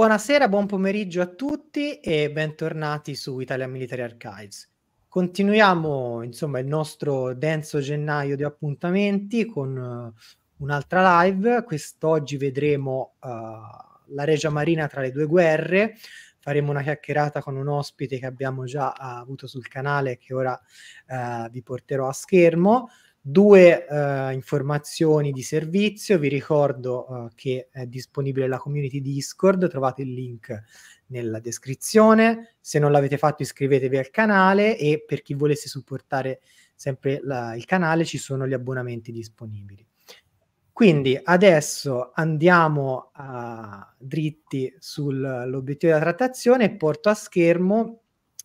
Buonasera, buon pomeriggio a tutti e bentornati su Italia Military Archives. Continuiamo insomma il nostro denso gennaio di appuntamenti con uh, un'altra live. Quest'oggi vedremo uh, la Regia Marina tra le due guerre. Faremo una chiacchierata con un ospite che abbiamo già eh, avuto sul canale che ora uh, vi porterò a schermo. Due eh, informazioni di servizio, vi ricordo eh, che è disponibile la community Discord, trovate il link nella descrizione, se non l'avete fatto iscrivetevi al canale e per chi volesse supportare sempre la, il canale ci sono gli abbonamenti disponibili. Quindi adesso andiamo a, dritti sull'obiettivo della trattazione e porto a schermo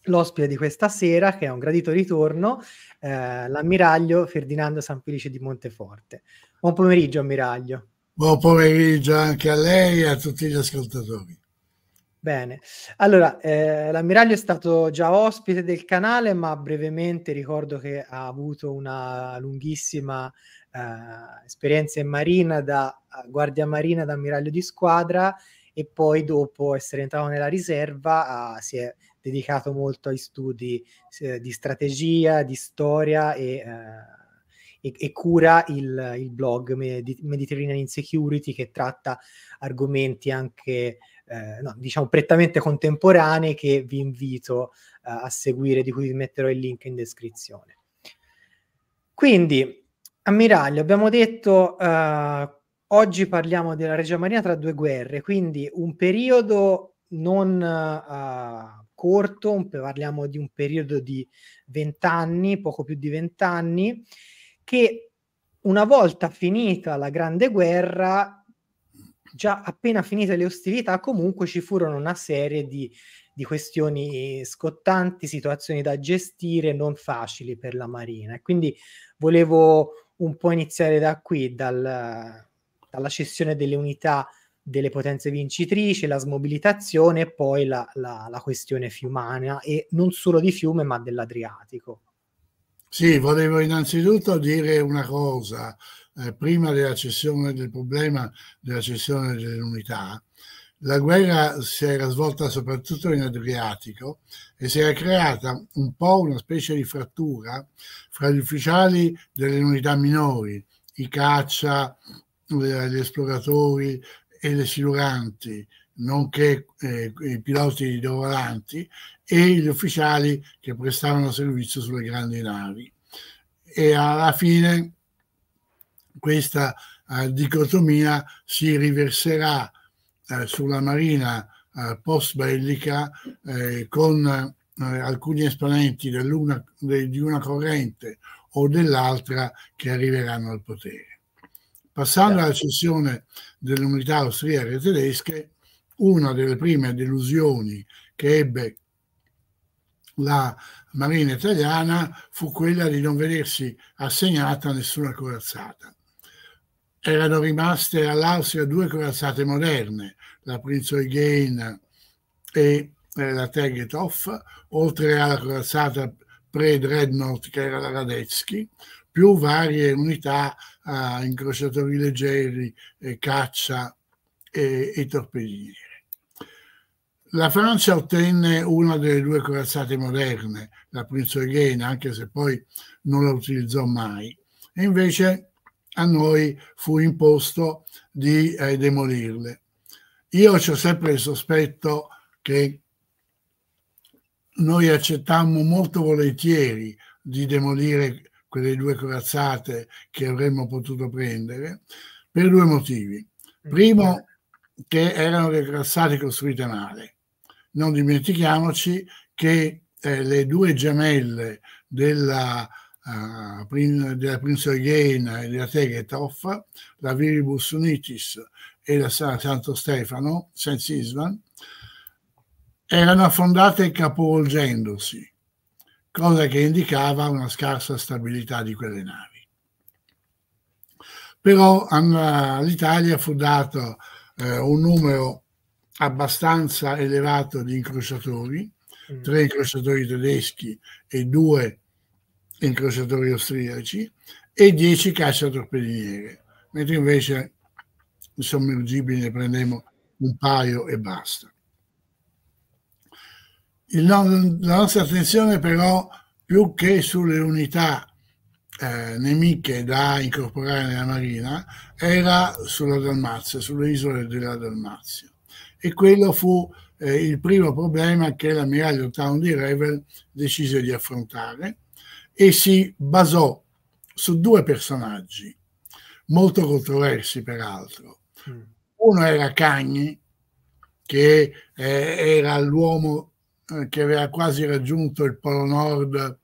l'ospite di questa sera, che è un gradito ritorno, eh, l'ammiraglio Ferdinando Sanfelice di Monteforte. Buon pomeriggio, ammiraglio. Buon pomeriggio anche a lei e a tutti gli ascoltatori. Bene, allora eh, l'ammiraglio è stato già ospite del canale, ma brevemente ricordo che ha avuto una lunghissima eh, esperienza in marina da guardia marina da ammiraglio di squadra e poi dopo essere entrato nella riserva ah, si è dedicato molto agli studi eh, di strategia, di storia e, eh, e, e cura il, il, blog Mediterranean Insecurity che tratta argomenti anche, eh, no, diciamo, prettamente contemporanei che vi invito eh, a seguire, di cui vi metterò il link in descrizione. Quindi, ammiraglio, abbiamo detto... Eh, oggi parliamo della Regia Marina tra due guerre, quindi un periodo non uh, corto, parliamo di un periodo di vent'anni, poco più di vent'anni, che una volta finita la Grande Guerra, già appena finite le ostilità, comunque ci furono una serie di, di questioni scottanti, situazioni da gestire non facili per la Marina. Quindi volevo un po' iniziare da qui, dal, dalla cessione delle unità delle potenze vincitrici, la smobilitazione e poi la, la, la, questione fiumana e non solo di fiume ma dell'Adriatico. Sì, volevo innanzitutto dire una cosa, eh, prima della cessione del problema della cessione dell'unità, la guerra si era svolta soprattutto in Adriatico e si era creata un po' una specie di frattura fra gli ufficiali delle unità minori, i caccia, eh, gli esploratori, e le siluranti, nonché eh, i piloti di volanti e gli ufficiali che prestavano servizio sulle grandi navi. E alla fine questa eh, dicotomia si riverserà eh, sulla marina eh, post bellica eh, con eh, alcuni esponenti de, di una corrente o dell'altra che arriveranno al potere. Passando certo. alla cessione delle unità austriache e tedesche, una delle prime delusioni che ebbe la Marina italiana fu quella di non vedersi assegnata nessuna corazzata. Erano rimaste all'Austria due corazzate moderne, la Prince Eugen e eh, la Tegethoff, oltre alla corazzata pre-dreadnought che era la Radetzky, più varie unità a incrociatori leggeri, eh, caccia e, e torpedinieri. La Francia ottenne una delle due corazzate moderne, la Prince Eugen, anche se poi non la utilizzò mai. E invece a noi fu imposto di eh, demolirle. Io ho sempre il sospetto che noi accettammo molto volentieri di demolire quelle due corazzate che avremmo potuto prendere, per due motivi. Mm. Primo, che erano delle corazzate costruite male. Non dimentichiamoci che eh, le due gemelle della, uh, prin, della Prinzolghena e della Tegethoff, la Viribus Unitis e la San, Santo Stefano, Saint Sisman, erano affondate capovolgendosi cosa che indicava una scarsa stabilità di quelle navi. Però all'Italia fu dato eh, un numero abbastanza elevato di incrociatori, mm. tre incrociatori tedeschi e due incrociatori austriaci e dieci cacciatorpediniere, mentre invece i sommergibili ne prendemmo un paio e basta no, la nostra attenzione però, più che sulle unità eh, nemiche da incorporare nella marina, era sulla Dalmazia, sulle isole della Dalmazia. E quello fu eh, il primo problema che l'ammiraglio Town di Revel decise di affrontare e si basò su due personaggi, molto controversi peraltro. Mm. Uno era Cagni, che eh, era l'uomo eh, che aveva quasi raggiunto il Polo Nord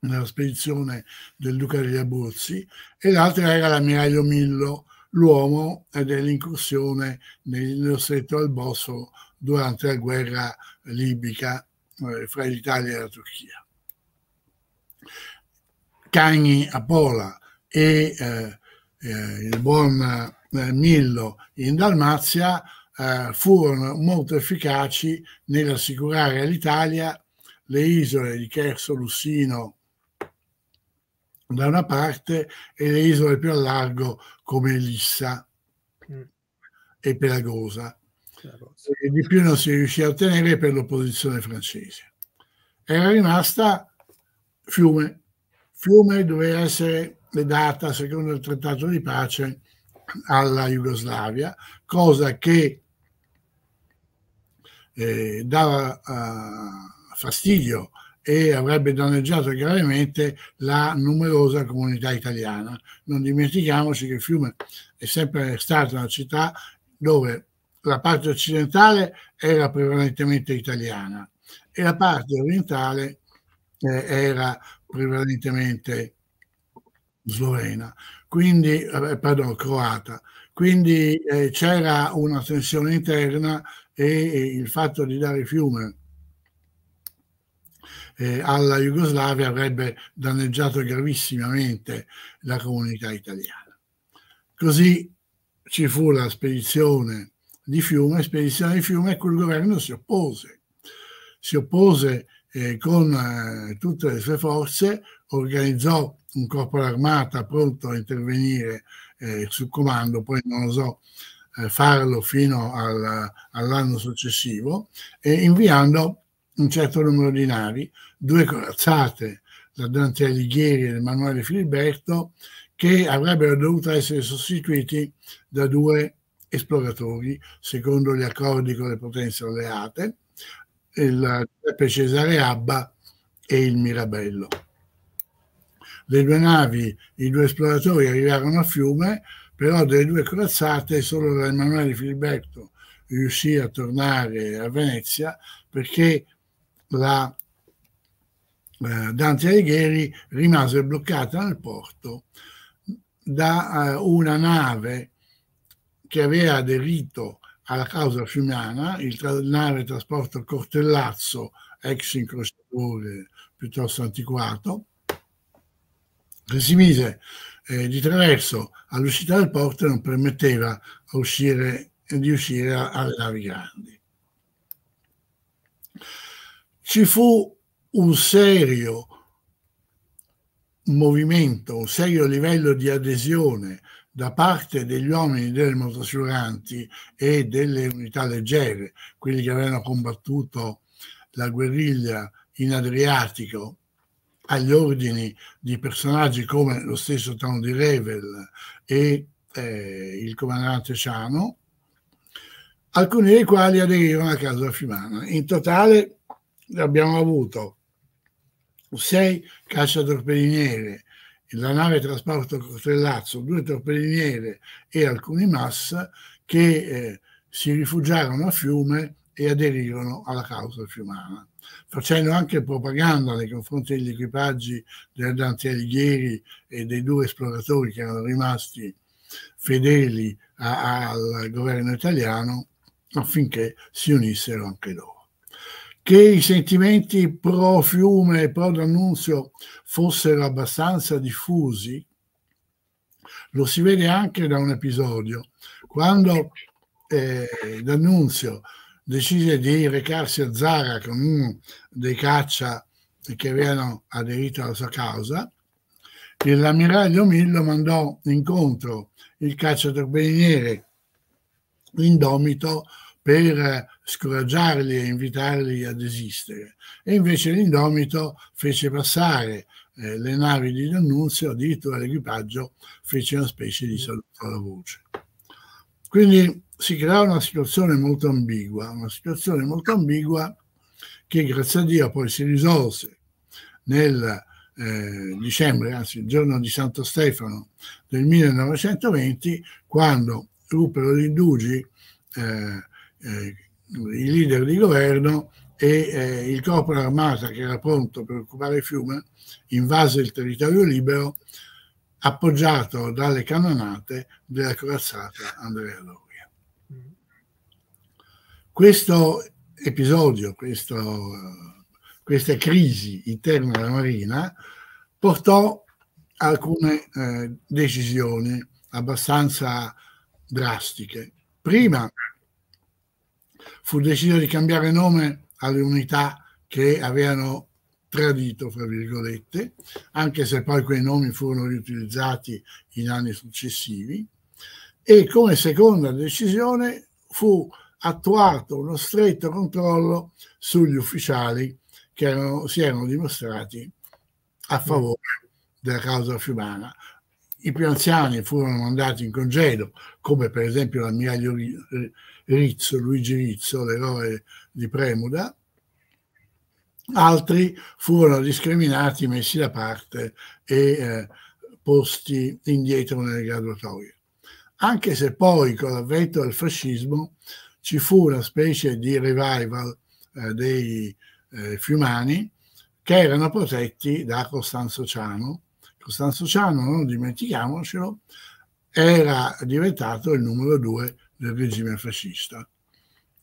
nella spedizione del Duca degli Abruzzi, e l'altra era l'ammiraglio Millo, l'uomo eh, dell'incursione nello stretto del Bosso durante la guerra libica eh, fra l'Italia e la Turchia. Cagni a Pola e eh, eh, il buon eh, Millo in Dalmazia eh, furono molto efficaci nell'assicurare all'Italia le isole di Cherso Lussino da una parte e le isole più a largo come Lissa mm. e Pelagosa. Pelagosa. E di più non si riuscì a ottenere per l'opposizione francese. Era rimasta Fiume. Fiume doveva essere data, secondo il trattato di pace, alla Jugoslavia, cosa che eh, dava eh, fastidio e avrebbe danneggiato gravemente la numerosa comunità italiana. Non dimentichiamoci che Fiume è sempre stata una città dove la parte occidentale era prevalentemente italiana e la parte orientale eh, era prevalentemente slovena, quindi, eh, pardon, croata. Quindi eh, c'era una tensione interna e il fatto di dare fiume eh, alla Jugoslavia avrebbe danneggiato gravissimamente la comunità italiana. Così ci fu la spedizione di Fiume, spedizione di Fiume, e cui governo si oppose. Si oppose eh, con eh, tutte le sue forze, organizzò un corpo d'armata pronto a intervenire eh, su comando, poi non lo so eh, farlo fino al, all'anno successivo, e inviando un certo numero di navi, due corazzate, da Dante Alighieri e Emanuele Filiberto, che avrebbero dovuto essere sostituiti da due esploratori, secondo gli accordi con le potenze alleate, il Giuseppe Cesare Abba e il Mirabello. Le due navi, i due esploratori arrivarono a fiume, però delle due corazzate solo Emanuele Filiberto riuscì a tornare a Venezia perché la eh, Dante Alighieri rimase bloccata nel porto da eh, una nave che aveva aderito alla causa fiumana, il tra- nave trasporto Cortellazzo, ex incrociatore piuttosto antiquato, che si mise eh, di traverso all'uscita del porto non permetteva uscire, di uscire alle navi grandi. Ci fu un serio movimento, un serio livello di adesione da parte degli uomini delle motosciuranti e delle unità leggere, quelli che avevano combattuto la guerriglia in Adriatico agli ordini di personaggi come lo stesso Town di Revel e eh, il comandante Ciano, alcuni dei quali aderivano a Casa Fimana. In totale abbiamo avuto sei cacciatorpediniere, la nave trasporto Costellazzo, due torpediniere e alcuni MAS che eh, si rifugiarono a Fiume e aderirono alla causa fiumana facendo anche propaganda nei confronti degli equipaggi Dante Alighieri e dei due esploratori che erano rimasti fedeli a, a, al governo italiano affinché si unissero anche loro. Che i sentimenti pro Fiume e pro D'Annunzio fossero abbastanza diffusi lo si vede anche da un episodio, quando eh, D'Annunzio decise di recarsi a Zara con uno dei caccia che avevano aderito alla sua causa, l'ammiraglio Millo mandò incontro il cacciatorpediniere l'indomito per scoraggiarli e invitarli a desistere. E invece l'indomito fece passare eh, le navi di D'Annunzio, addirittura l'equipaggio fece una specie di saluto alla voce. Quindi si creava una situazione molto ambigua, una situazione molto ambigua che grazie a Dio poi si risolse nel eh, dicembre, anzi il giorno di Santo Stefano del 1920, quando ruppero l'indugi eh, eh, i leader di governo e eh, il corpo armata che era pronto per occupare il fiume invase il territorio libero appoggiato dalle cannonate della corazzata Andrea Loro. Questo episodio, questo, questa crisi interna della Marina portò alcune eh, decisioni abbastanza drastiche. Prima fu deciso di cambiare nome alle unità che avevano tradito, fra virgolette, anche se poi quei nomi furono riutilizzati in anni successivi. E come seconda decisione fu attuato uno stretto controllo sugli ufficiali che erano, si erano dimostrati a mm. favore della causa fiumana. I più anziani furono mandati in congedo, come per esempio l'ammiraglio Rizzo, Luigi Rizzo, l'eroe di Premuda, altri furono discriminati, messi da parte e eh, posti indietro nelle graduatorie. Anche se poi, con l'avvento del fascismo, ci fu una specie di revival eh, dei eh, fiumani che erano protetti da Costanzo Ciano. Costanzo Ciano, non dimentichiamocelo, era diventato il numero due del regime fascista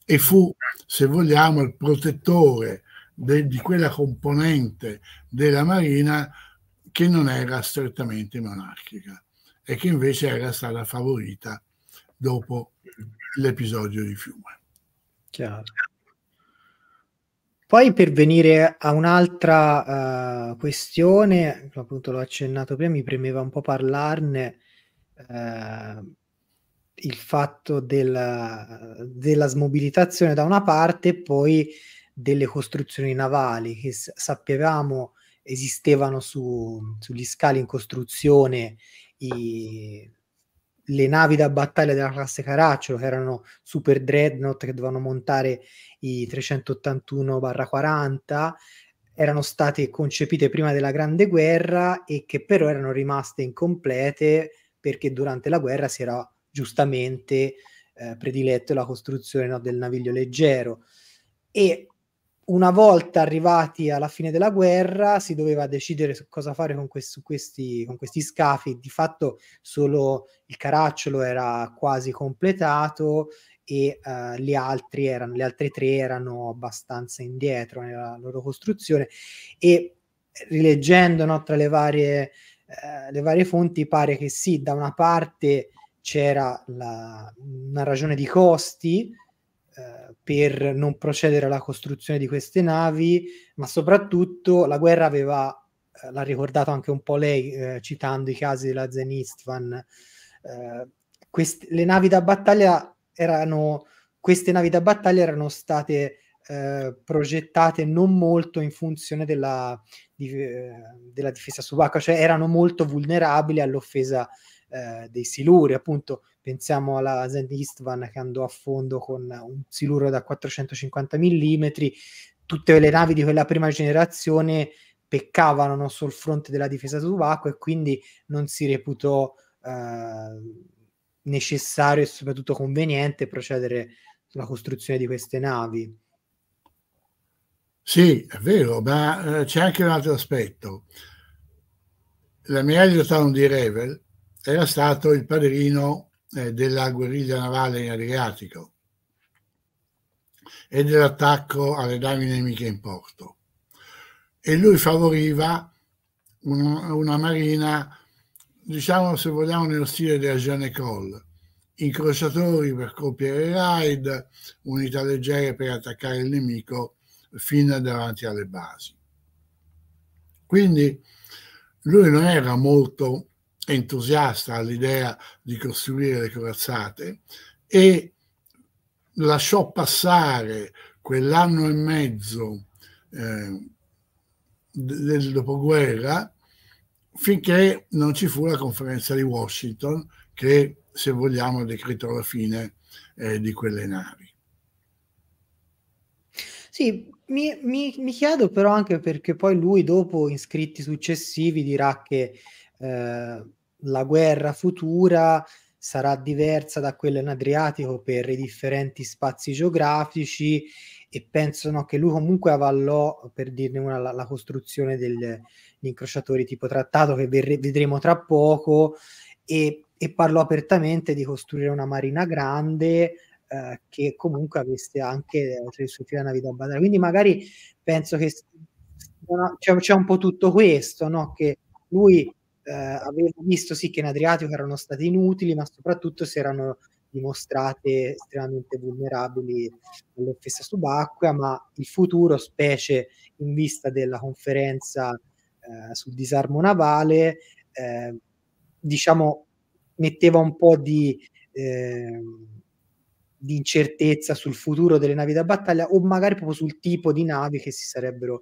e fu, se vogliamo, il protettore de, di quella componente della Marina che non era strettamente monarchica e che invece era stata favorita dopo l'episodio di Fiume. Chiaro. Poi per venire a un'altra uh, questione, appunto l'ho accennato prima, mi premeva un po' parlarne, uh, il fatto della, della, smobilitazione da una parte e poi delle costruzioni navali che sapevamo esistevano su, sugli scali in costruzione i, le navi da battaglia della classe Caracciolo, che erano super dreadnought che dovevano montare i 381-40, erano state concepite prima della Grande Guerra e che però erano rimaste incomplete perché durante la guerra si era giustamente eh, prediletto la costruzione no, del naviglio leggero. E una volta arrivati alla fine della guerra si doveva decidere cosa fare con, quest- questi, con, questi, scafi, di fatto solo il caracciolo era quasi completato e uh, gli altri erano, le altre tre erano abbastanza indietro nella loro costruzione e rileggendo no, tra le varie, eh, le varie fonti pare che sì, da una parte c'era la, una ragione di costi, eh, per non procedere alla costruzione di queste navi, ma soprattutto la guerra aveva, eh, l'ha ricordato anche un po' lei, eh, citando i casi della Zenistvan, eh, quest- le navi da battaglia erano, queste navi da battaglia erano state eh, progettate non molto in funzione della, di, eh, della difesa subacquea, cioè erano molto vulnerabili all'offesa eh, eh, dei siluri, appunto pensiamo alla Zen Istvan che andò a fondo con un siluro da 450 mm, tutte le navi di quella prima generazione peccavano sul fronte della difesa subacquea e quindi non si reputò eh, necessario e soprattutto conveniente procedere sulla costruzione di queste navi. Sì, è vero, ma eh, c'è anche un altro aspetto. La mia aerea di Revel era stato il padrino eh, della guerriglia navale in Adriatico e dell'attacco alle navi nemiche in porto. E lui favoriva una, una marina, diciamo se vogliamo, nello stile della Jeanne Colle, incrociatori per compiere raid, unità leggere per attaccare il nemico fino davanti alle basi. Quindi lui non era molto entusiasta all'idea di costruire le corazzate e lasciò passare quell'anno e mezzo eh, del dopoguerra finché non ci fu la conferenza di Washington che, se vogliamo, decretò la fine eh, di quelle navi. Sì, mi, mi, mi, chiedo però anche perché poi lui dopo in scritti successivi dirà che eh, la guerra futura sarà diversa da quella in Adriatico per i differenti spazi geografici e pensano che lui comunque avallò, per dirne una, la, la costruzione degli incrociatori tipo trattato che verre, vedremo tra poco e, e, parlò apertamente di costruire una marina grande eh, che comunque avesse anche tra i suoi fili la navita Quindi magari penso che c'è, c'è, un po' tutto questo, no? che lui eh, avevo visto sì che in Adriatico erano state inutili, ma soprattutto si erano dimostrate estremamente vulnerabili all'offesa subacquea, ma il futuro, specie in vista della conferenza eh, sul disarmo navale, eh, diciamo metteva un po' di, eh, di, incertezza sul futuro delle navi da battaglia o magari proprio sul tipo di navi che si sarebbero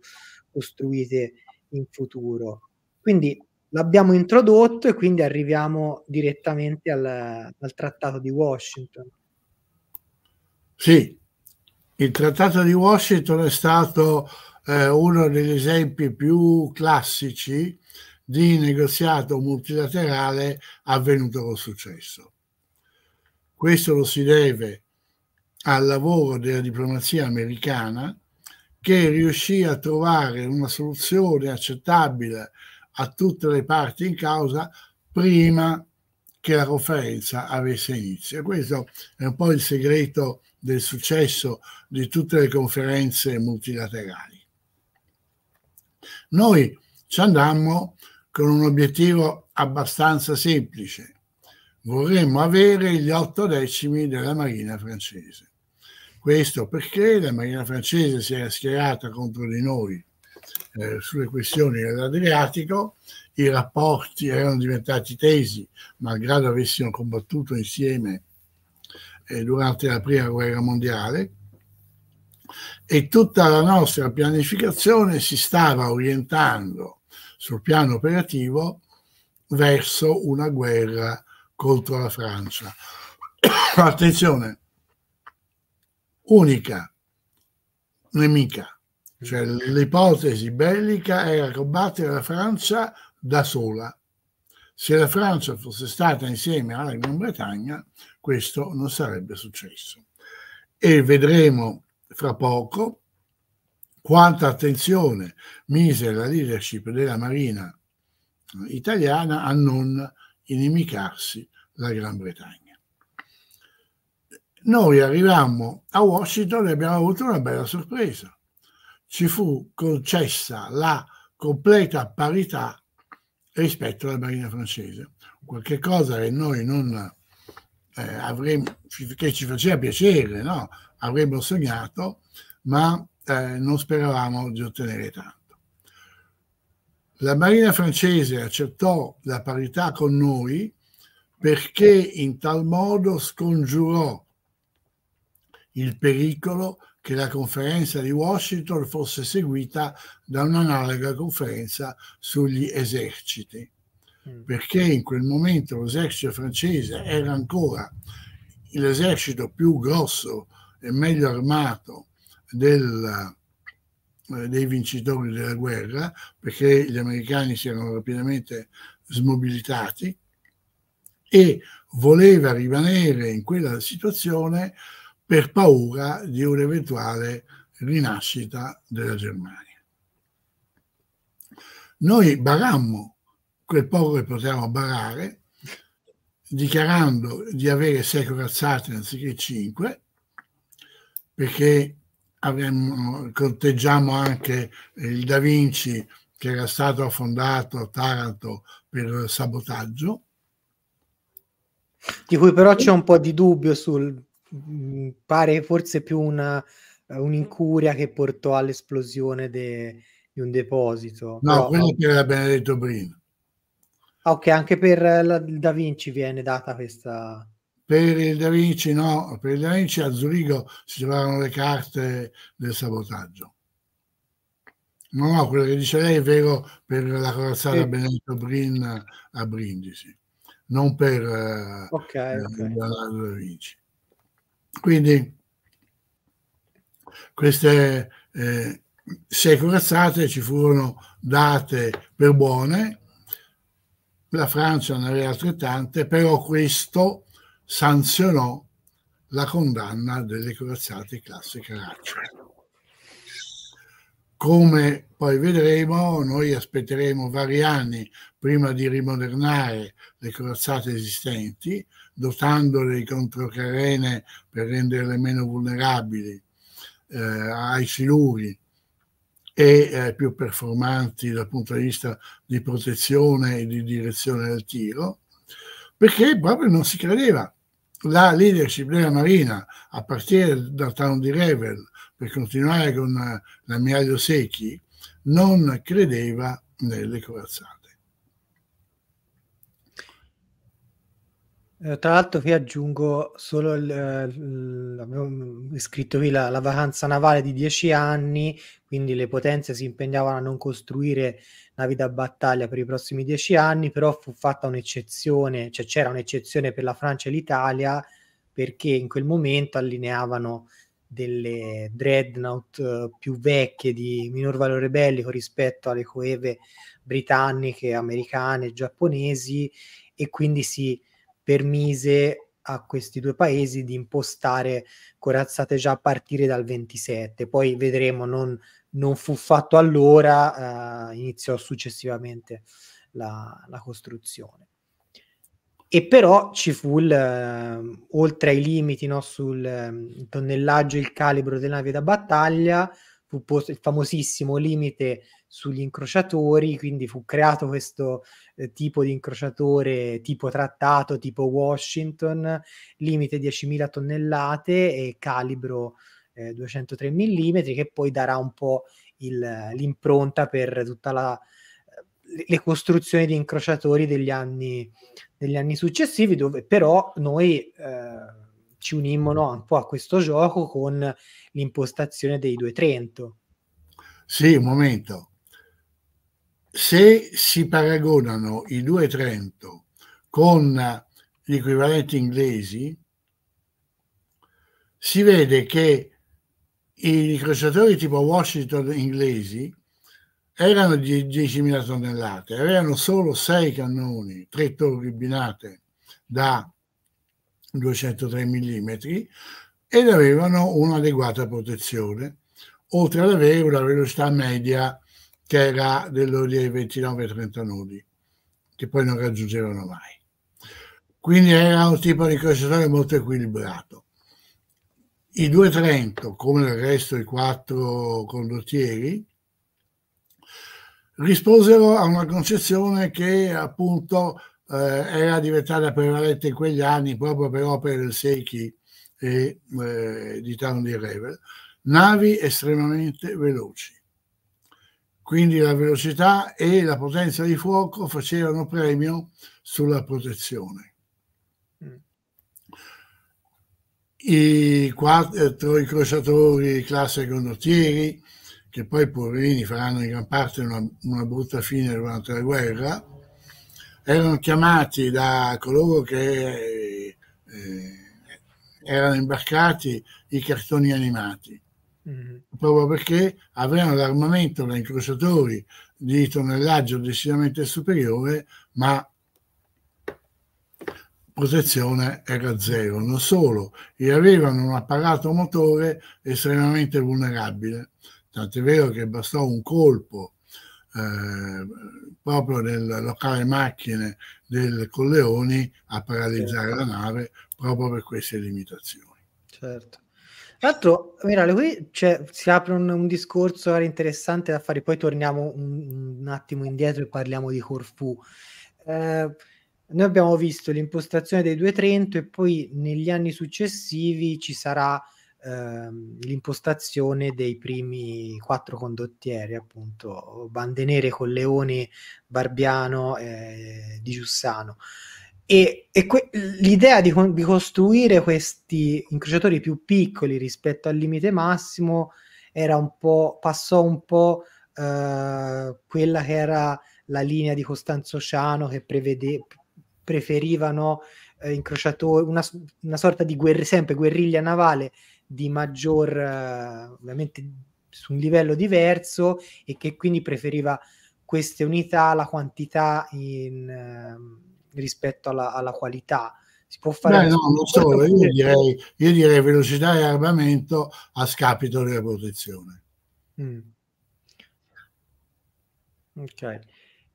costruite in futuro. Quindi l'abbiamo introdotto e quindi arriviamo direttamente al, al trattato di Washington. Sì, il trattato di Washington è stato eh, uno degli esempi più classici di negoziato multilaterale avvenuto con successo. Questo lo si deve al lavoro della diplomazia americana che riuscì a trovare una soluzione accettabile a tutte le parti in causa prima che la conferenza avesse inizio. questo è un po' il segreto del successo di tutte le conferenze multilaterali. Noi ci andammo con un obiettivo abbastanza semplice. Vorremmo avere gli otto decimi della Marina francese. Questo perché la Marina francese si era schierata contro di noi eh, sulle questioni dell'Adriatico, i rapporti erano diventati tesi, malgrado avessimo combattuto insieme eh, durante la prima guerra mondiale, e tutta la nostra pianificazione si stava orientando sul piano operativo verso una guerra contro la Francia. Attenzione, unica nemica cioè, l'ipotesi bellica era combattere la Francia da sola. Se la Francia fosse stata insieme alla Gran Bretagna, questo non sarebbe successo. E vedremo fra poco quanta attenzione mise la leadership della Marina italiana a non inimicarsi la Gran Bretagna. Noi arrivammo a Washington e abbiamo avuto una bella sorpresa ci fu concessa la completa parità rispetto alla Marina francese. Qualche cosa che noi non eh, avremmo, che ci faceva piacere, no? avremmo sognato, ma eh, non speravamo di ottenere tanto. La Marina francese accettò la parità con noi perché in tal modo scongiurò il pericolo che la conferenza di Washington fosse seguita da un'analoga conferenza sugli eserciti, mm. perché in quel momento l'esercito francese era ancora l'esercito più grosso e meglio armato del, eh, dei vincitori della guerra, perché gli americani si erano rapidamente smobilitati e voleva rimanere in quella situazione per paura di un'eventuale rinascita della Germania. Noi barammo quel poco che potevamo barare, dichiarando di avere sei corazzate anziché cinque, perché avremmo, conteggiamo anche il Da Vinci che era stato affondato a Taranto per sabotaggio. Di cui però c'è un po' di dubbio sul Mm, pare forse più una, eh, un'incuria che portò all'esplosione de, di un deposito. No, Però, quello che era Benedetto Brino. Ah, ok, anche per la, Da Vinci viene data questa... Per il Da Vinci no, per il Da Vinci a Zurigo si trovavano le carte del sabotaggio. No, no, quello che dice lei è vero per la corazzata sì. Benedetto Brin a Brindisi, non per okay, eh, okay. la Da Vinci. Quindi queste eh, sei corazzate ci furono date per buone, la Francia ne aveva altrettante, però questo sanzionò la condanna delle corazzate classe Caraccia. Come poi vedremo, noi aspetteremo vari anni prima di rimodernare le corazzate esistenti, dotandole contro controcarene per renderle meno vulnerabili eh, ai siluri e eh, più performanti dal punto di vista di protezione e di direzione del tiro, perché proprio non si credeva. La leadership della Marina, a partire da Town di Revel, per continuare con eh, la Secchi, non credeva nelle corazzate. Eh, tra l'altro qui aggiungo solo il, eh, il, avevo mm, scrittovi la, la, vacanza navale di 10 anni, quindi le potenze si impegnavano a non costruire navi da battaglia per i prossimi 10 anni, però fu fatta un'eccezione, cioè c'era un'eccezione per la Francia e l'Italia perché in quel momento allineavano delle dreadnought eh, più vecchie di minor valore bellico rispetto alle coeve britanniche, americane, giapponesi e quindi si permise a questi due paesi di impostare corazzate già a partire dal 27. Poi vedremo, non, non fu fatto allora, eh, iniziò successivamente la, la, costruzione. E però ci fu, il, eh, oltre ai limiti no, sul ehm, tonnellaggio e il calibro delle navi da battaglia, fu posto il famosissimo limite sugli incrociatori, quindi fu creato questo eh, tipo di incrociatore tipo trattato, tipo Washington, limite 10.000 tonnellate e calibro eh, 203 mm, che poi darà un po' il, l'impronta per tutta la le costruzioni di incrociatori degli anni, degli anni successivi, dove però noi eh, ci unimmo no, un po' a questo gioco con l'impostazione dei due Trento. Sì, un momento. Se si paragonano i due Trento con gli equivalenti inglesi, si vede che i crociatori tipo Washington inglesi erano di 10.000 tonnellate, avevano solo sei cannoni, tre torri binate da 203 mm ed avevano un'adeguata protezione, oltre ad avere una velocità media che era dell'ordine di 29-30 nodi, che poi non raggiungevano mai. Quindi era un tipo di concessionario molto equilibrato. I 230, come il resto dei quattro condottieri, risposero a una concezione che appunto eh, era diventata prevalente in quegli anni proprio per opere del Seiki e eh, di Town di Revel, navi estremamente veloci. Quindi la velocità e la potenza di fuoco facevano premio sulla protezione. Mm. I quattro eh, incrociatori, classe condottieri, che poi poverini faranno in gran parte una, una brutta fine durante la guerra, erano chiamati da coloro che eh, eh erano imbarcati i cartoni animati, mm. proprio perché avevano l'armamento da incrociatori di tonnellaggio decisamente superiore, ma protezione era zero. Non solo, e avevano un apparato motore estremamente vulnerabile, tant'è vero che bastò un colpo eh, proprio nel locale macchine del Colleoni a paralizzare certo. la nave proprio per queste limitazioni. Certo. Tra l'altro, Mirale, qui cioè, si apre un, un discorso interessante da fare, poi torniamo un, un attimo indietro e parliamo di Corfu. Eh, noi abbiamo visto l'impostazione dei due Trento e poi negli anni successivi ci sarà Ehm, l'impostazione dei primi quattro condottieri, appunto bande nere con Leone, Barbiano eh, Di Giussano. E, e que- l'idea di, con- di, costruire questi incrociatori più piccoli rispetto al limite massimo era un po', passò un po' eh, quella che era la linea di Costanzo Ciano che prevede- preferivano eh, incrociatori, una, una, sorta di guerri- sempre guerriglia navale di maggior, uh, ovviamente su un livello diverso e che quindi preferiva queste unità la quantità in, uh, rispetto alla, alla, qualità. Si può fare... Beh, no, non solo, io direi, io direi velocità e armamento a scapito della protezione. Mm. Ok. E,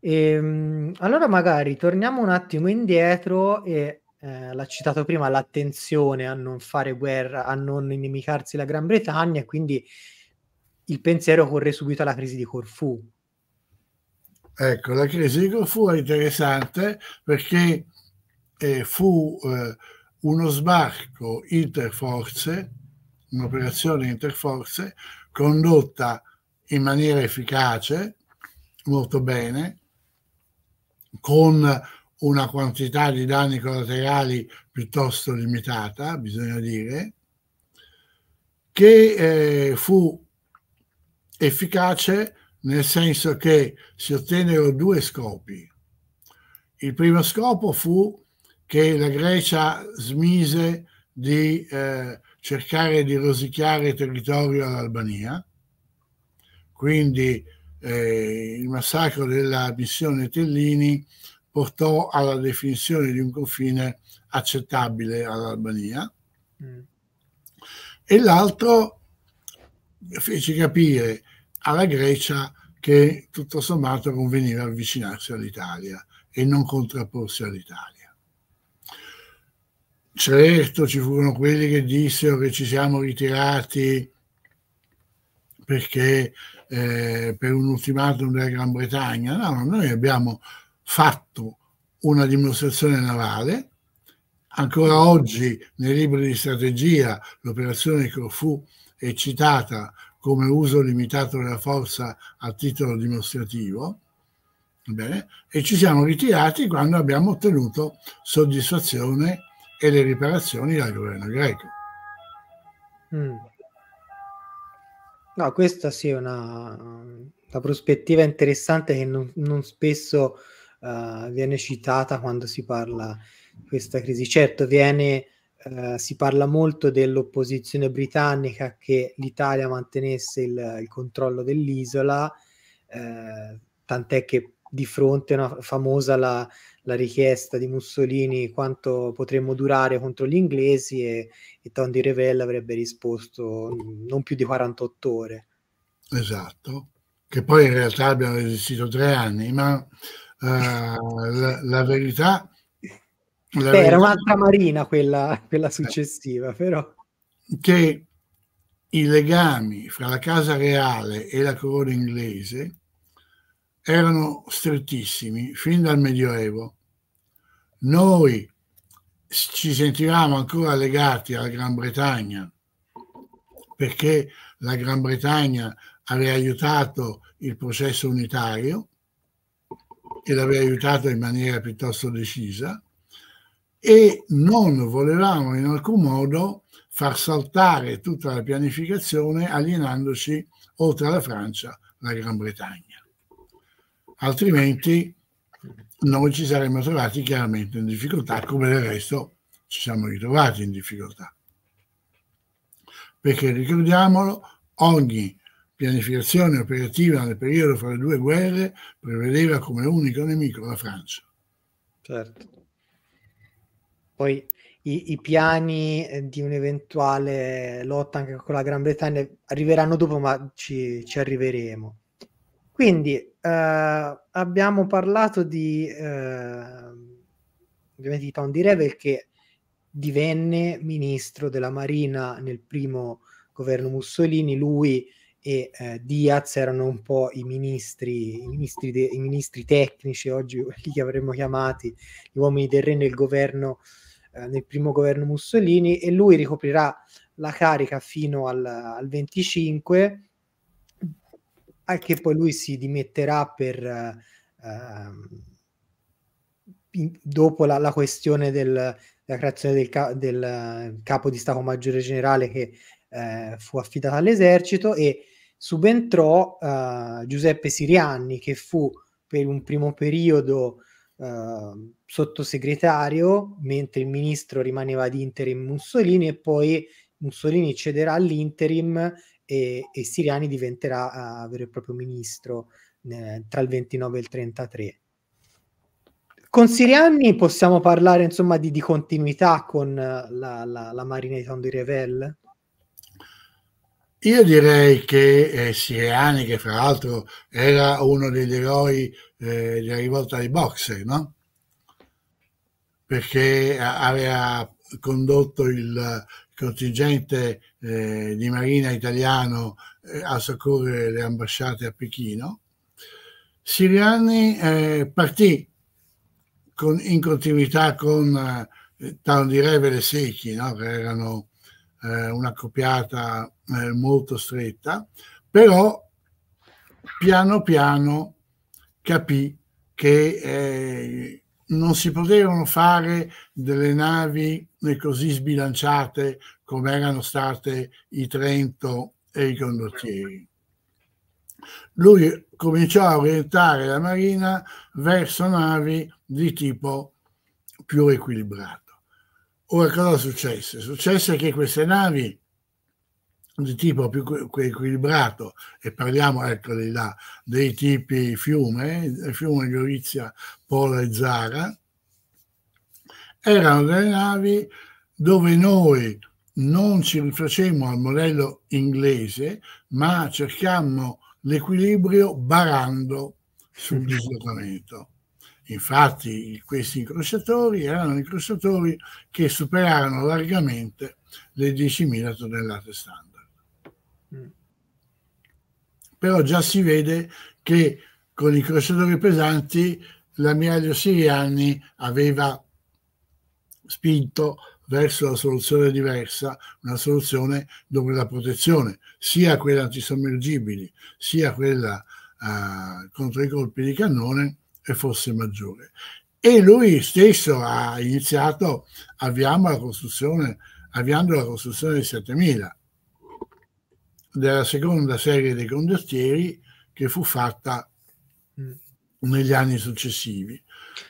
ehm, allora magari torniamo un attimo indietro e eh, l'ha citato prima, l'attenzione a non fare guerra, a non inimicarsi la Gran Bretagna, quindi il pensiero corre subito alla crisi di Corfù. Ecco, la crisi di Corfù è interessante perché eh, fu eh, uno sbarco interforze, un'operazione interforze condotta in maniera efficace, molto bene, con una quantità di danni collaterali piuttosto limitata, bisogna dire, che eh, fu efficace nel senso che si ottennero due scopi. Il primo scopo fu che la Grecia smise di eh, cercare di rosicchiare territorio all'Albania, quindi eh, il massacro della missione Tellini portò alla definizione di un confine accettabile all'Albania mm. e l'altro fece capire alla Grecia che tutto sommato conveniva avvicinarsi all'Italia e non contrapporsi all'Italia. Certo, ci furono quelli che dissero che ci siamo ritirati perché eh, per un ultimatum della Gran Bretagna. No, noi abbiamo fatto una dimostrazione navale. Ancora oggi nei libri di strategia l'operazione che è citata come uso limitato della forza a titolo dimostrativo. Bene, e ci siamo ritirati quando abbiamo ottenuto soddisfazione e le riparazioni dal governo greco. Mm. No, questa sì è una, una prospettiva interessante che non, non spesso uh, viene citata quando si parla di questa crisi. Certo, viene, uh, si parla molto dell'opposizione britannica che l'Italia mantenesse il, il controllo dell'isola, uh, tant'è che di fronte una famosa la, la, richiesta di Mussolini quanto potremmo durare contro gli inglesi e, e Tom Revella avrebbe risposto non più di 48 ore. Esatto, che poi in realtà abbiamo resistito tre anni, ma uh, la, la, verità... La Beh, verità, era un'altra marina quella, quella eh. successiva, però... Che i legami fra la casa reale e la corona inglese erano strettissimi fin dal Medioevo. Noi ci sentivamo ancora legati alla Gran Bretagna perché la Gran Bretagna aveva aiutato il processo unitario che l'aveva aiutata in maniera piuttosto decisa e non volevamo in alcun modo far saltare tutta la pianificazione alienandoci oltre alla Francia la Gran Bretagna. Altrimenti noi ci saremmo trovati chiaramente in difficoltà, come del resto ci siamo ritrovati in difficoltà. Perché ricordiamolo, ogni pianificazione operativa nel periodo fra le due guerre prevedeva come unico nemico la Francia. Certo. Poi i, i piani eh, di un'eventuale lotta anche con la Gran Bretagna arriveranno dopo, ma ci, ci arriveremo. Quindi eh, abbiamo parlato di, eh, ovviamente di Tom di Revel che divenne ministro della Marina nel primo governo Mussolini. Lui e eh, Diaz erano un po' i ministri, i ministri, de- i ministri tecnici, oggi li avremmo chiamati gli uomini del re nel governo, eh, nel primo governo Mussolini, e lui ricoprirà la carica fino al, al 25, che poi lui si dimetterà per, eh, ehm, dopo la, la questione del, la creazione del, ca- del, eh, capo di Stato Maggiore Generale che eh, fu affidata all'esercito e subentrò eh, Giuseppe Sirianni che fu per un primo periodo eh, sottosegretario mentre il ministro rimaneva ad interim Mussolini e poi Mussolini cederà all'interim e, e Siriani diventerà uh, vero e proprio ministro eh, tra il 29 e il 33. Con Sirianni possiamo parlare insomma di, di continuità con eh, la, la, la Marina di Tondo di Revel? Io direi che eh, Siriani, che fra l'altro era uno degli eroi eh, della rivolta dei boxer, no? Perché aveva condotto il contingente eh, di marina italiano eh, a soccorrere le ambasciate a Pechino. Siriani eh, partì con, in continuità con eh, Town di Revele Secchi, no? che erano eh, una copiata eh, molto stretta, però piano piano capì che eh, non si potevano fare delle navi eh, così sbilanciate come erano state i Trento e i condottieri. Lui cominciò a orientare la marina verso navi di tipo più equilibrato. Ora cosa successe? Successe che queste navi di tipo più equilibrato e parliamo eccoli là dei tipi fiume, il fiume Gorizia, Pola e Zara, erano delle navi dove noi non ci rifacemmo al modello inglese, ma cercammo l'equilibrio barando sul dislocamento. Infatti questi incrociatori erano incrociatori che superarono largamente le 10.000 tonnellate standard però già si vede che con i crociatori pesanti l'ammiraglio Siriani aveva spinto verso la soluzione diversa, una soluzione dove la protezione, sia quella antisommergibili, sia quella eh, contro i colpi di cannone, fosse maggiore. E lui stesso ha iniziato avviando la costruzione, avviando la costruzione del 7000 della seconda serie dei condottieri che fu fatta mm. negli anni successivi.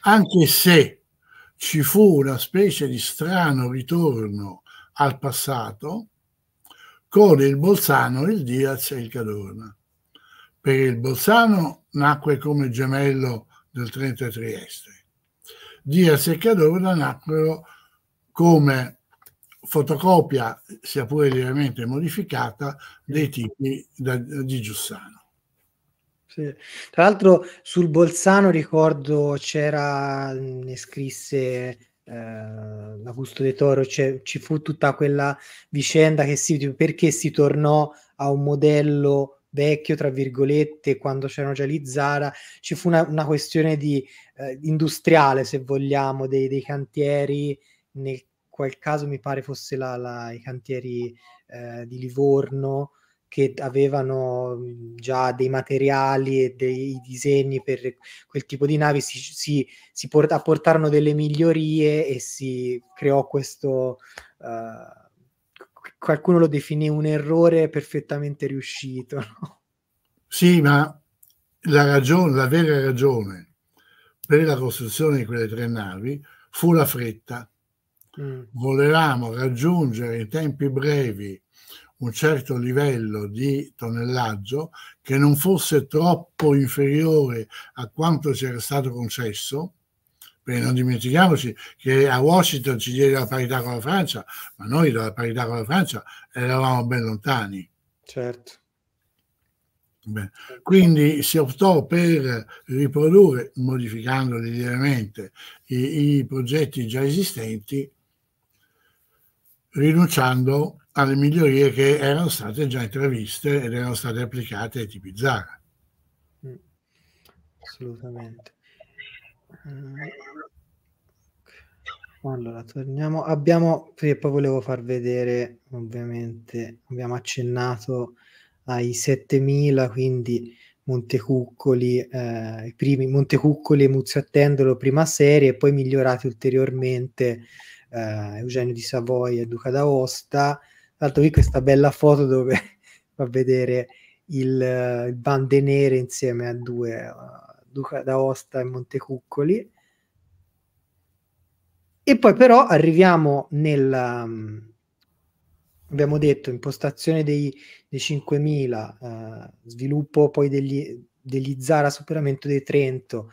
Anche se ci fu una specie di strano ritorno al passato con il Bolzano, il Diaz e il Cadorna. Perché il Bolzano nacque come gemello del Trento e Trieste. Diaz e Cadorna nacquero come fotocopia, sia pure lievemente modificata, dei tipi da, di Giussano. Sì. Tra l'altro sul Bolzano ricordo c'era, ne scrisse eh, Augusto De Toro, cioè, ci fu tutta quella vicenda che si, perché si tornò a un modello vecchio, tra virgolette, quando c'erano già lì Zara, ci fu una, una questione di, eh, industriale, se vogliamo, dei, dei cantieri nel quel caso mi pare fosse la, la, i cantieri eh, di Livorno che avevano mm, già dei materiali e dei disegni per quel tipo di navi, si, si, si port- apportarono delle migliorie e si creò questo... Uh, qualcuno lo definì un errore perfettamente riuscito. No? Sì, ma la ragione, la vera ragione per la costruzione di quelle tre navi fu la fretta Mm. volevamo raggiungere in tempi brevi un certo livello di tonnellaggio che non fosse troppo inferiore a quanto ci era stato concesso, perché non dimentichiamoci che a Washington ci diede la parità con la Francia, ma noi dalla parità con la Francia eravamo ben lontani. Certo. Beh, quindi si optò per riprodurre, modificando lievemente, i, i progetti già esistenti rinunciando alle migliorie che erano state già intraviste ed erano state applicate ai tipi Zara. Mm. Assolutamente. Eh, allora, torniamo. Abbiamo, poi volevo far vedere, ovviamente, abbiamo accennato ai 7000, quindi Montecuccoli, eh, i primi Montecuccoli e Muzio Attendolo, prima serie, e poi migliorati ulteriormente eh, Eugenio di Savoia e Duca d'Aosta. Tra l'altro qui questa bella foto dove fa vedere il, eh, il bande nere insieme a due, uh, Duca d'Aosta e Montecuccoli. E poi però arriviamo nella, mm, abbiamo detto, impostazione dei, dei 5.000, eh, sviluppo poi degli, degli Zara, superamento dei Trento,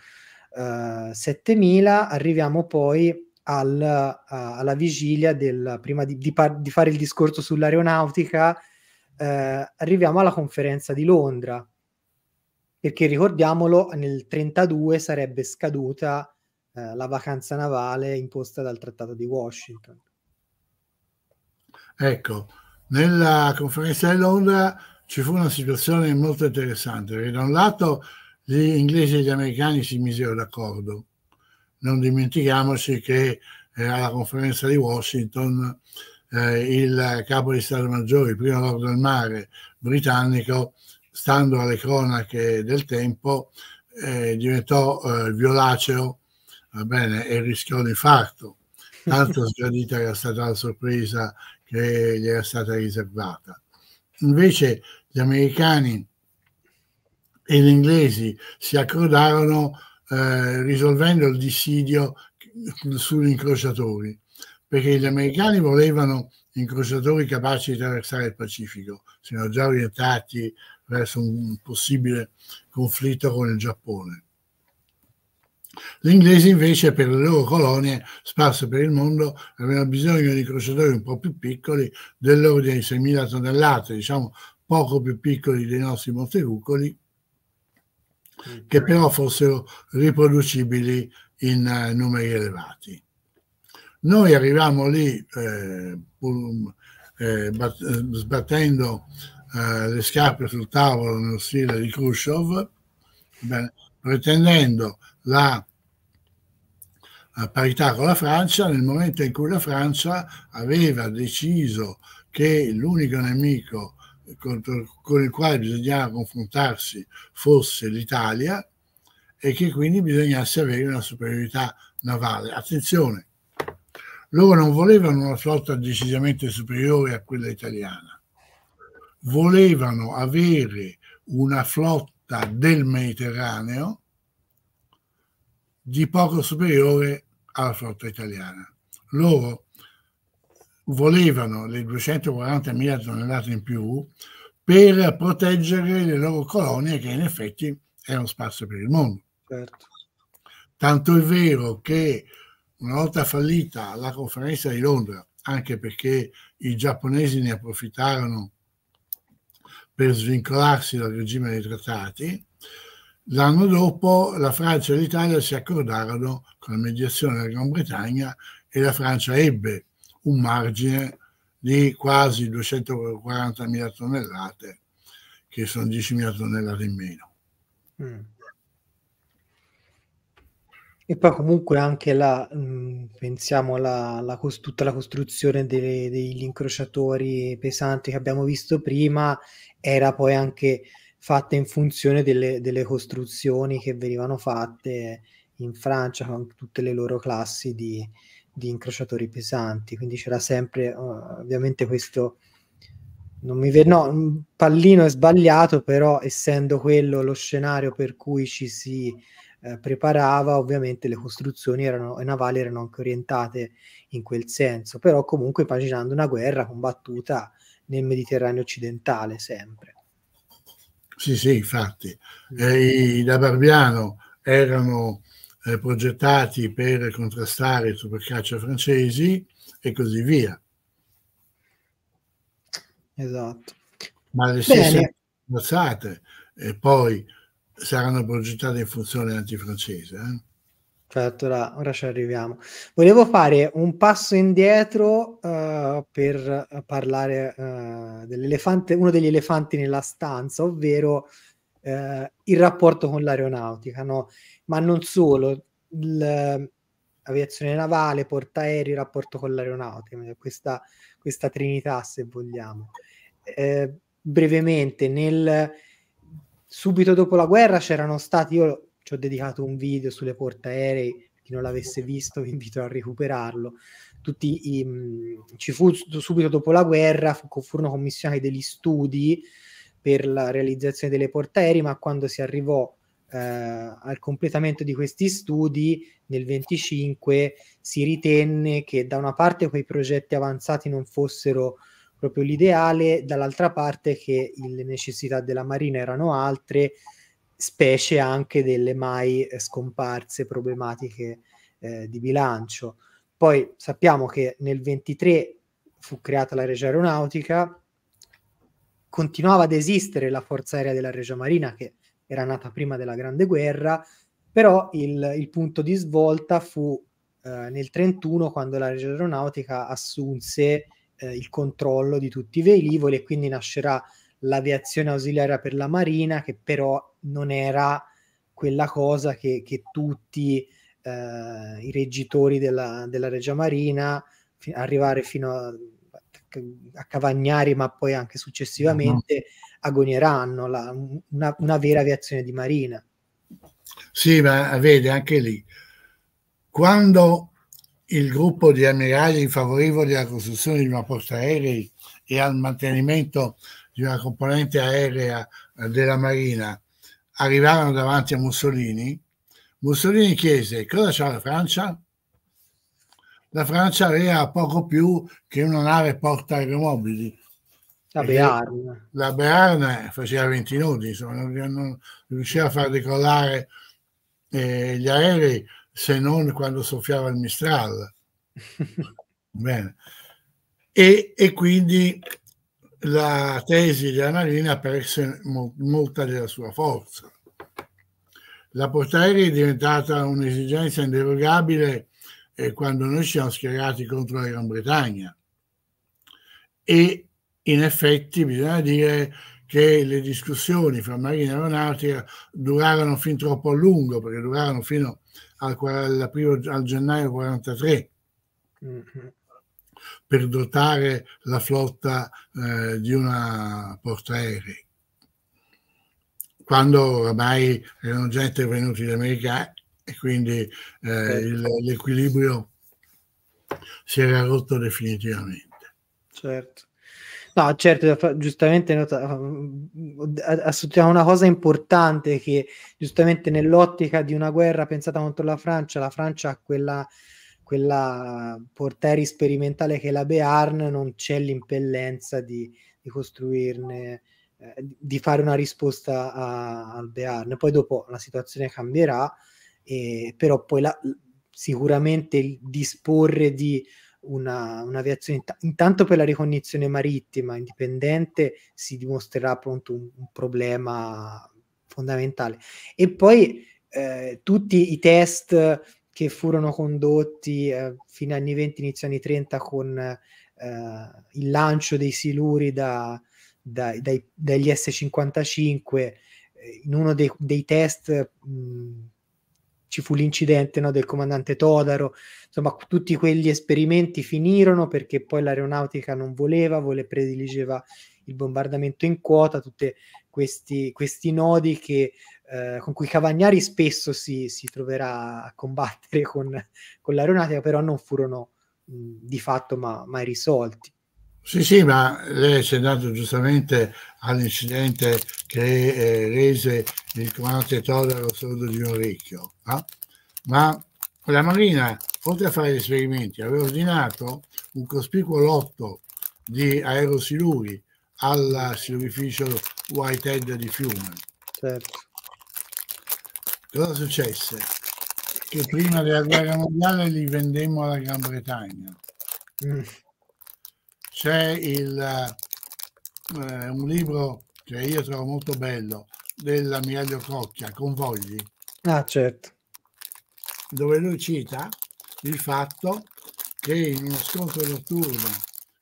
eh, 7.000, arriviamo poi al, uh, alla vigilia del, prima di, di, par- di, fare il discorso sull'aeronautica, eh, arriviamo alla conferenza di Londra, perché ricordiamolo, nel 32 sarebbe scaduta eh, la vacanza navale imposta dal Trattato di Washington. Ecco, nella conferenza di Londra ci fu una situazione molto interessante, perché da un lato gli inglesi e gli americani si misero d'accordo non dimentichiamoci che eh, alla conferenza di Washington eh, il capo di Stato Maggiore, il primo Lord del Mare britannico, stando alle cronache del tempo, eh, diventò eh, violaceo bene, e rischiò l'infarto. Tanto sgradita era stata la sorpresa che gli era stata riservata. Invece gli americani e gli inglesi si accordarono eh, risolvendo il dissidio sugli incrociatori, perché gli americani volevano incrociatori capaci di attraversare il Pacifico, si erano già orientati verso un possibile conflitto con il Giappone. Gli inglesi invece per le loro colonie sparse per il mondo avevano bisogno di incrociatori un po' più piccoli dell'ordine di 6.000 tonnellate, diciamo poco più piccoli dei nostri montecuccoli, Mm. che però fossero riproducibili in eh, numeri elevati. Noi arriviamo lì eh, mm, eh, eh, sbattendo eh, le scarpe sul tavolo nello stile di Khrushchev, beh, pretendendo la eh, parità con la Francia nel momento in cui la Francia aveva deciso che l'unico nemico contro, con il quale bisognava confrontarsi fosse l'Italia e che quindi bisognasse avere una superiorità navale. Attenzione, loro non volevano una flotta decisamente superiore a quella italiana, volevano avere una flotta del Mediterraneo di poco superiore alla flotta italiana. Loro volevano le 240.000 tonnellate in più per proteggere le loro colonie che in effetti erano sparse per il mondo. Certo. Tanto è vero che una volta fallita la conferenza di Londra, anche perché i giapponesi ne approfittarono per svincolarsi dal regime dei trattati, l'anno dopo la Francia e l'Italia si accordarono con la mediazione della Gran Bretagna e la Francia ebbe un margine di quasi 240.000 tonnellate, che sono 10.000 tonnellate in meno. Mm. E poi comunque anche la, mh, mm, pensiamo alla, tutta la costruzione delle, degli incrociatori pesanti che abbiamo visto prima, era poi anche fatta in funzione delle, delle costruzioni che venivano fatte in Francia con tutte le loro classi di, di incrociatori pesanti, quindi c'era sempre uh, ovviamente questo non mi vedo, no, un pallino è sbagliato, però essendo quello lo scenario per cui ci si eh, preparava, ovviamente le costruzioni erano, navali erano anche orientate in quel senso, però comunque immaginando una guerra combattuta nel Mediterraneo occidentale sempre. Sì, sì, infatti. Mm. Eh, I da Barbiano erano eh, progettati per contrastare i tubercaccia francesi e così via. Esatto. Ma le stesse ammazzate e poi saranno progettate in funzione antifrancese. Eh? Certo, ora, ora, ci arriviamo. Volevo fare un passo indietro uh, per eh, parlare uh, dell'elefante, uno degli elefanti nella stanza, ovvero eh, il rapporto con l'aeronautica, no? ma non solo, l'aviazione navale, portaerei, il rapporto con l'aeronautica, eh, questa, questa trinità se vogliamo. Eh, brevemente, nel, subito dopo la guerra c'erano stati, io ci ho dedicato un video sulle portaerei, chi non l'avesse visto vi invito a recuperarlo. Tutti i, mm, ci fu subito dopo la guerra, fu, furono commissionati degli studi per la realizzazione delle portaerei, ma quando si arrivò eh, al completamento di questi studi nel 25 si ritenne che da una parte quei progetti avanzati non fossero proprio l'ideale, dall'altra parte che le necessità della marina erano altre, specie anche delle mai scomparse problematiche eh, di bilancio. Poi sappiamo che nel 23 fu creata la Regia Aeronautica, continuava ad esistere la forza aerea della Regia Marina che era nata prima della Grande Guerra, però il, il punto di svolta fu eh, nel 1931 quando la Regia Aeronautica assunse eh, il controllo di tutti i velivoli e quindi nascerà l'aviazione ausiliaria per la Marina che però non era quella cosa che, che tutti eh, i reggitori della, della Regia Marina arrivare fino a a Cavagnari, ma poi anche successivamente, mm-hmm. agonieranno la, una, una, vera aviazione di marina. Sì, ma vede anche lì, quando il gruppo di ammiragli favorevoli alla costruzione di una posta aerei e al mantenimento di una componente aerea eh, della marina arrivarono davanti a Mussolini, Mussolini chiese cosa c'è la Francia? la Francia aveva poco più che una nave porta aeromobili. La Bearn. La Bearn eh, faceva 20 nodi, insomma, non, non riusciva a far decollare eh, gli aerei se non quando soffiava il Mistral. Bene. E, e, quindi la tesi della Marina perse molta della sua forza. La portaerei è diventata un'esigenza inderogabile eh, quando noi siamo schierati contro la Gran Bretagna. E in effetti bisogna dire che le discussioni fra Marina e Aeronautica durarono fin troppo a lungo, perché durarono fino al, al, primo, al gennaio 43 Mm-hmm per dotare la flotta eh, di una portaerei. Quando oramai erano già intervenuti gli americani, e quindi eh, il, l'equilibrio si era rotto definitivamente. Certo. No, certo, giustamente nota- mm, una cosa importante che giustamente nell'ottica di una guerra pensata contro la Francia, la Francia ha quella, quella portaerei sperimentale che è la Bearn, non c'è l'impellenza di, di costruirne, eh, di fare una risposta a, al Bearn. Poi dopo la situazione cambierà, eh, però poi la, sicuramente il disporre di una, un'aviazione intanto per la ricognizione marittima indipendente si dimostrerà appunto un, un problema fondamentale e poi eh, tutti i test che furono condotti eh, fino agli anni 20 inizio anni 30 con eh, il lancio dei siluri da, da, dai, dagli S55 eh, in uno dei, dei test mh, ci fu l'incidente no, del comandante Todaro, insomma tutti quegli esperimenti finirono perché poi l'aeronautica non voleva, vole prediligeva il bombardamento in quota, tutti questi, questi nodi che, eh, con cui Cavagnari spesso si, si troverà a combattere con, con, l'aeronautica, però non furono mh, di fatto ma, mai risolti. Sì, sì, ma lei si è andato giustamente all'incidente che eh, rese il comandante Todaro sordo di un orecchio, no? ma la Marina, oltre a fare gli esperimenti, aveva ordinato un cospicuo lotto di aerosiluri al silurificio Whitehead di Fiume. Certo. Cosa successe? Che prima della guerra mondiale li vendemmo alla Gran Bretagna. Mm c'è il, eh, un libro che io trovo molto bello della Miaglio Cocchia, Convogli. Ah, certo. Dove lui cita il fatto che in uno scontro notturno,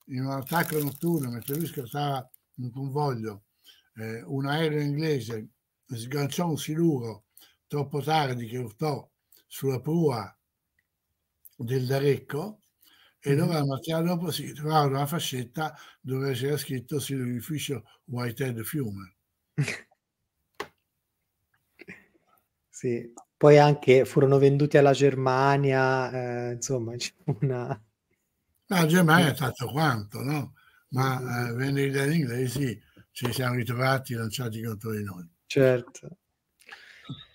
in un attacco notturno, mentre lui scortava un convoglio, eh, un aereo inglese sganciò un siluro troppo tardi che urtò sulla prua del Darecco e dove la mattina dopo si trovava una fascetta dove c'era scritto sull'edificio Whitehead Fiume. Sì, poi anche furono venduti alla Germania, eh, insomma c'è diciamo una... La Germania è tanto quanto, no? Ma mm-hmm. eh, venduti dagli inglesi ci siamo ritrovati lanciati contro di noi. Certo.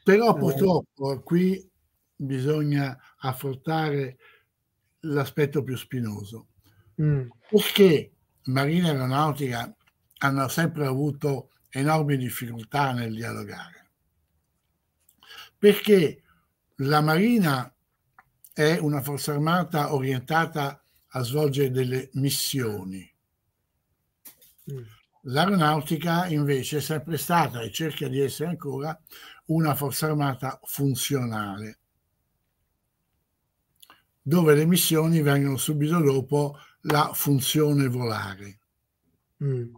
Però eh. purtroppo qui bisogna affrontare l'aspetto più spinoso. Mm. Perché Marina Aeronautica hanno sempre avuto enormi difficoltà nel dialogare. Perché la Marina è una forza armata orientata a svolgere delle missioni. Mm. L'aeronautica invece è sempre stata e cerca di essere ancora una forza armata funzionale dove le missioni vengono subito dopo la funzione volare. Mm.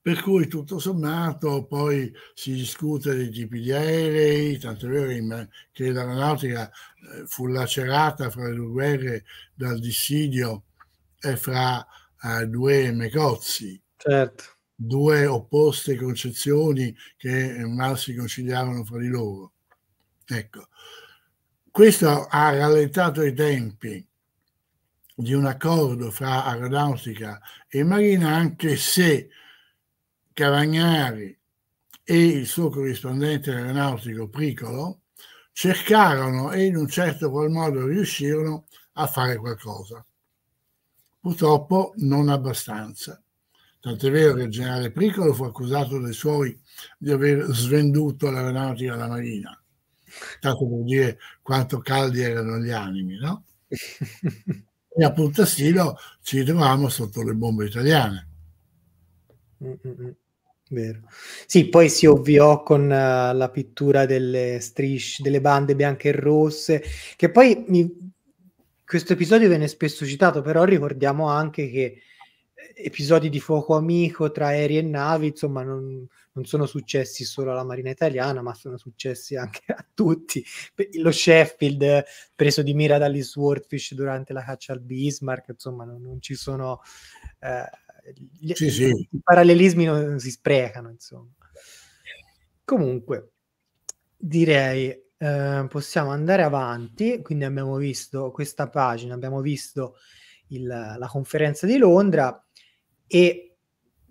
Per cui tutto sommato poi si discute dei tipi di aerei, tanto è vero che l'aeronautica eh, fu lacerata fra le due guerre dal dissidio e fra eh, due mecozzi. Certo. Due opposte concezioni che mal si conciliavano fra di loro. Ecco. Questo ha rallentato i tempi di un accordo fra Aeronautica e Marina, anche se Cavagnari e il suo corrispondente aeronautico Pricolo cercarono e in un certo qual modo riuscirono a fare qualcosa. Purtroppo non abbastanza. Tant'è vero che il generale Pricolo fu accusato dai suoi di aver svenduto l'aeronautica alla Marina tanto vuol dire quanto caldi erano gli animi, no? e a Puntasilo ci trovavamo sotto le bombe italiane. Mm-mm. Vero. Sì, poi si ovviò con uh, la pittura delle strisce, delle bande bianche e rosse, che poi mi... questo episodio viene spesso citato, però ricordiamo anche che eh, episodi di fuoco amico tra aerei e navi, insomma, non, non sono successi solo alla Marina Italiana, ma sono successi anche a tutti. Lo Sheffield preso di mira dagli Swordfish durante la caccia al Bismarck, insomma, non, non ci sono... Eh, gli, sì, sì. I parallelismi non si sprecano, insomma. Comunque, direi... Eh, possiamo andare avanti, quindi abbiamo visto questa pagina, abbiamo visto il, la conferenza di Londra e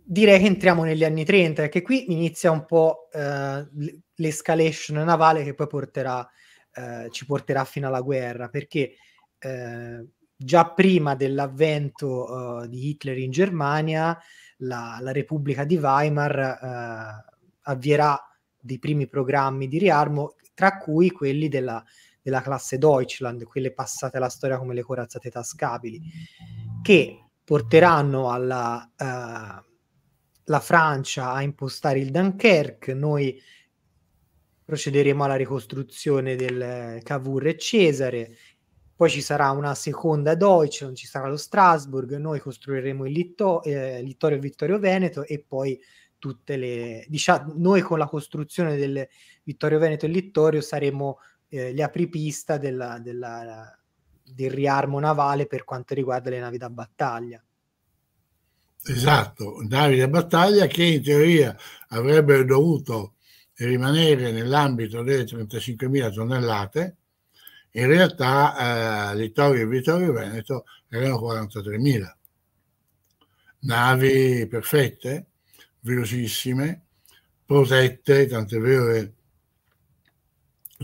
direi che entriamo negli anni 30, perché qui inizia un po' eh, l'escalation navale che poi porterà, eh, ci porterà fino alla guerra, perché eh, già prima dell'avvento eh, di Hitler in Germania, la, la Repubblica di Weimar eh, avvierà dei primi programmi di riarmo, tra cui quelli della, della classe Deutschland, quelle passate alla storia come le corazzate tascabili, che porteranno alla eh, la Francia a impostare il Dunkerque, noi procederemo alla ricostruzione del eh, Cavour e Cesare, poi ci sarà una seconda Deutschland, ci sarà lo Strasburg, noi costruiremo il Litto- eh, Littorio Vittorio Veneto e poi tutte le... Diciamo, noi con la costruzione del Vittorio Veneto e Littorio saremo eh, gli apripista della, della, del riarmo navale per quanto riguarda le navi da battaglia. Esatto, navi da battaglia che in teoria avrebbero dovuto rimanere nell'ambito delle 35.000 tonnellate, in realtà eh, Littorio e Vittorio Veneto erano 43.000. Navi perfette, velocissime, protette, tant'è vero che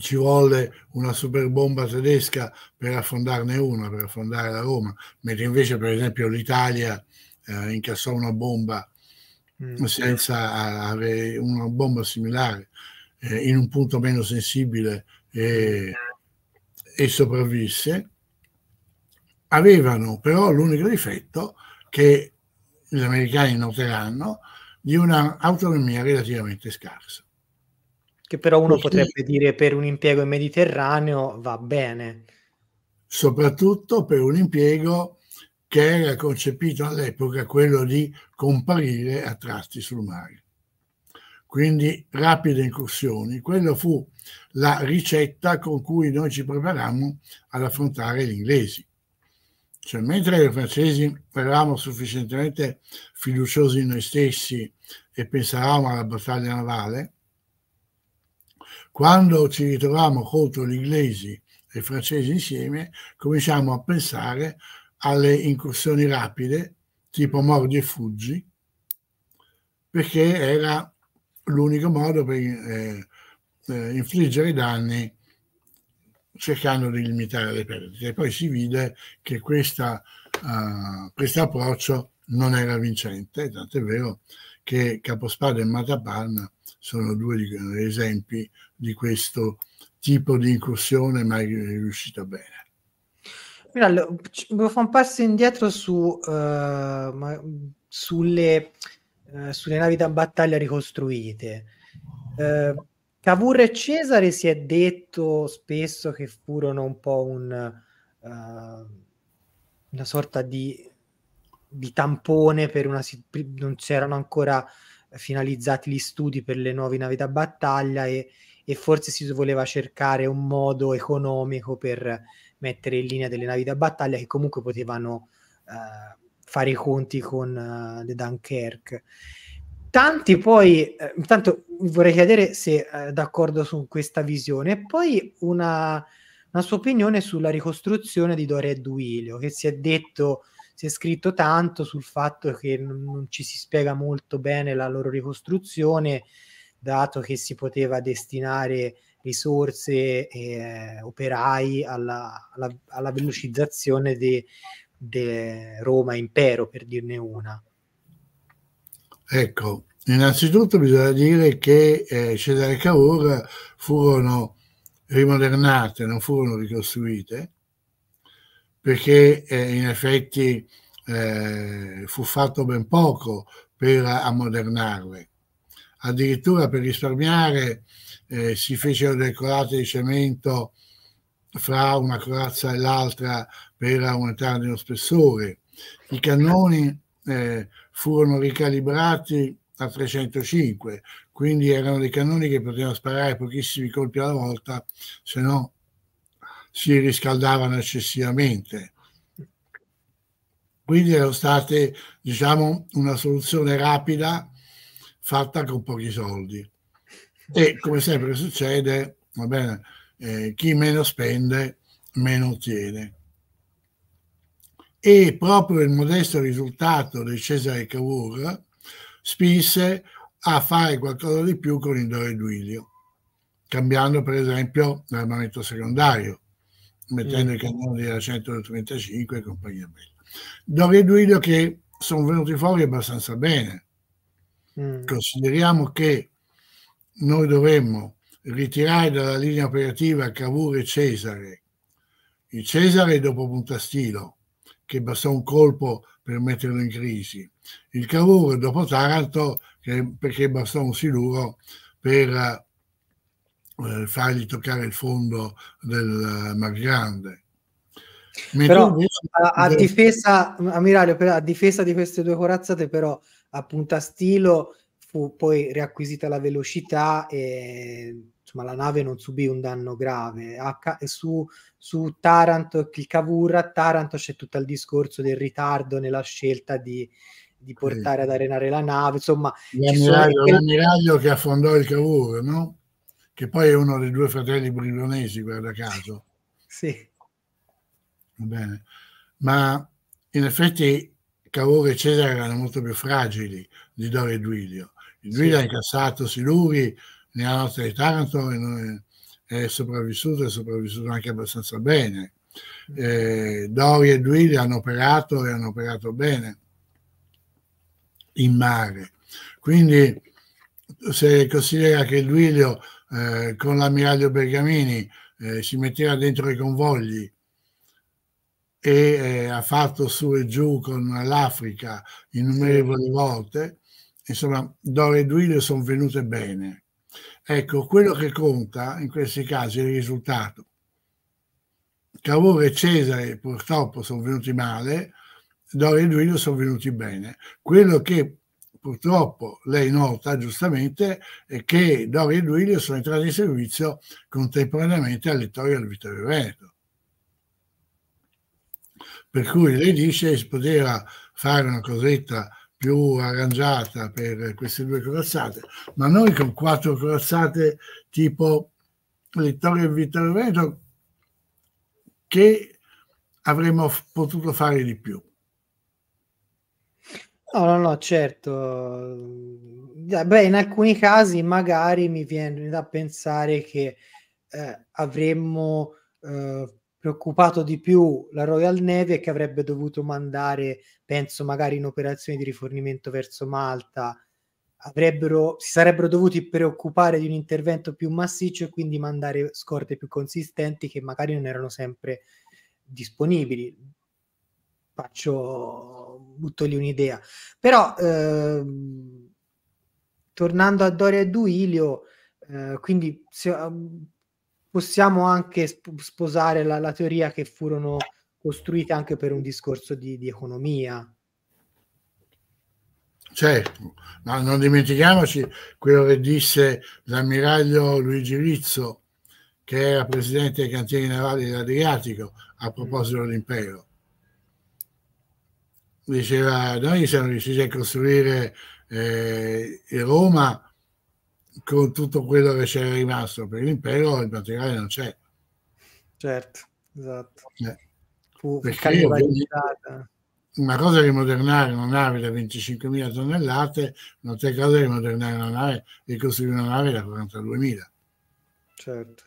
ci volle una superbomba tedesca per affondarne una, per affondare la Roma, mentre invece per esempio l'Italia eh, incassò una bomba mm. senza avere una bomba similare eh, in un punto meno sensibile e, e sopravvisse, avevano però l'unico difetto che gli americani noteranno di un'autonomia relativamente scarsa. Che però uno Così, potrebbe dire per un impiego in Mediterraneo va bene. Soprattutto per un impiego che era concepito all'epoca quello di comparire a tratti sul mare. Quindi rapide incursioni. Quella fu la ricetta con cui noi ci preparammo ad affrontare gli inglesi. Cioè, mentre i francesi eravamo sufficientemente fiduciosi in noi stessi e pensavamo alla battaglia navale, quando ci ritrovavamo contro gli inglesi e i francesi insieme, cominciamo a pensare alle incursioni rapide, tipo mordi e fuggi, perché era l'unico modo per eh, eh, infliggere danni cercando di limitare le perdite. E Poi si vide che eh, questo approccio non era vincente, tant'è vero che Capospada e Matapan sono due eh, esempi di questo tipo di incursione mai riuscito bene. Allora, volevo fare un passo indietro su, uh, sulle, uh, sulle, navi da battaglia ricostruite. Uh, Cavour e Cesare si è detto spesso che furono un po' un, uh, una sorta di, di, tampone per una... non c'erano ancora finalizzati gli studi per le nuove navi da battaglia e, e forse si voleva cercare un modo economico per mettere in linea delle navi da battaglia che comunque potevano eh, fare i conti con uh, eh, The Dunkirk. Tanti poi, eh, intanto vorrei chiedere se eh, d'accordo su questa visione, poi una, una sua opinione sulla ricostruzione di Dore e Duilio, che si è detto, si è scritto tanto sul fatto che non, non ci si spiega molto bene la loro ricostruzione, dato che si poteva destinare risorse e eh, operai alla, alla, alla velocizzazione di Roma impero, per dirne una. Ecco, innanzitutto bisogna dire che eh, Cesare Cavour furono rimodernate, non furono ricostruite, perché eh, in effetti eh, fu fatto ben poco per ammodernarle addirittura per risparmiare eh, si fecero delle colate di cemento fra una corazza e l'altra per aumentare lo spessore. I cannoni eh, furono ricalibrati a 305, quindi erano dei cannoni che potevano sparare pochissimi colpi alla volta, se no si riscaldavano eccessivamente. Quindi erano state, diciamo, una soluzione rapida fatta con pochi soldi. E come sempre succede, va bene, eh, chi meno spende meno ottiene. E proprio il modesto risultato del Cesare Cavour spinse a fare qualcosa di più con il Dore Doreduilio, cambiando per esempio l'armamento secondario, mettendo mm. i cannoni della 135 e compagnia bella. Doreduilio che sono venuti fuori abbastanza bene, Mm. Consideriamo che noi dovremmo ritirare dalla linea operativa Cavour e Cesare. Il Cesare dopo Puntastilo che bastò un colpo per metterlo in crisi. Il Cavour dopo Taranto, che, perché bastò un siluro per eh, fargli toccare il fondo del uh, Mar Grande. Mentre però, invece, a, a difesa, ammiraglio, a difesa di queste due corazzate, però a punta stilo, fu poi riacquisita la velocità e insomma, la nave non subì un danno grave. H- su, su Taranto, il Cavour a Taranto c'è tutto il discorso del ritardo nella scelta di, di portare sì. ad arenare la nave, insomma... L'ammiraglio, sono... l'ammiraglio che affondò il Cavour, no? Che poi è uno dei due fratelli brillonesi, guarda caso. Sì. Va bene. Ma in effetti Cavour e Cesare erano molto più fragili di Doro e Duilio. Il Duilio sì. ha incassato Siluri nella notte di Taranto e è sopravvissuto, e è sopravvissuto anche abbastanza bene. Mm. Eh, Dori e Duilio hanno operato e hanno operato bene in mare. Quindi se considera che Duilio eh, con l'ammiraglio Bergamini eh, si metteva dentro i convogli e eh, ha fatto su e giù con l'Africa innumerevoli volte, insomma, Dore e Duilio sono venute bene. Ecco, quello che conta in questi casi è il risultato. Cavour e Cesare purtroppo sono venuti male, Dore e Duilio sono venuti bene. Quello che purtroppo lei nota giustamente è che Dore e Duilio sono entrati in servizio contemporaneamente a e al Vittorio Veneto per cui lei dice che si poteva fare una cosetta più arrangiata per queste due corazzate, ma noi con quattro corazzate tipo Vittorio e Vittorio Veneto che avremmo potuto fare di più. No, no, no, certo. Beh, in alcuni casi magari mi viene da pensare che eh, avremmo eh, preoccupato di più la Royal Navy e che avrebbe dovuto mandare, penso magari in operazioni di rifornimento verso Malta, avrebbero, si sarebbero dovuti preoccupare di un intervento più massiccio e quindi mandare scorte più consistenti che magari non erano sempre disponibili. Faccio, butto lì un'idea. Però, eh, tornando a Doria e Duilio, eh, quindi se, ehm, possiamo anche sp- sposare la, la, teoria che furono costruite anche per un discorso di, di economia. Certo, ma non dimentichiamoci quello che disse l'ammiraglio Luigi Rizzo, che era presidente dei cantieri navali dell'Adriatico, a proposito mm. dell'impero. Diceva, noi siamo riusciti a costruire eh, Roma con tutto quello che c'è rimasto, per l'impero il particolare non c'è. Certo, esatto. Eh. Fu una cosa è rimodernare una nave da 25.000 tonnellate, un'altra cosa è rimodernare una nave e costruire una nave da 42.000. Certo.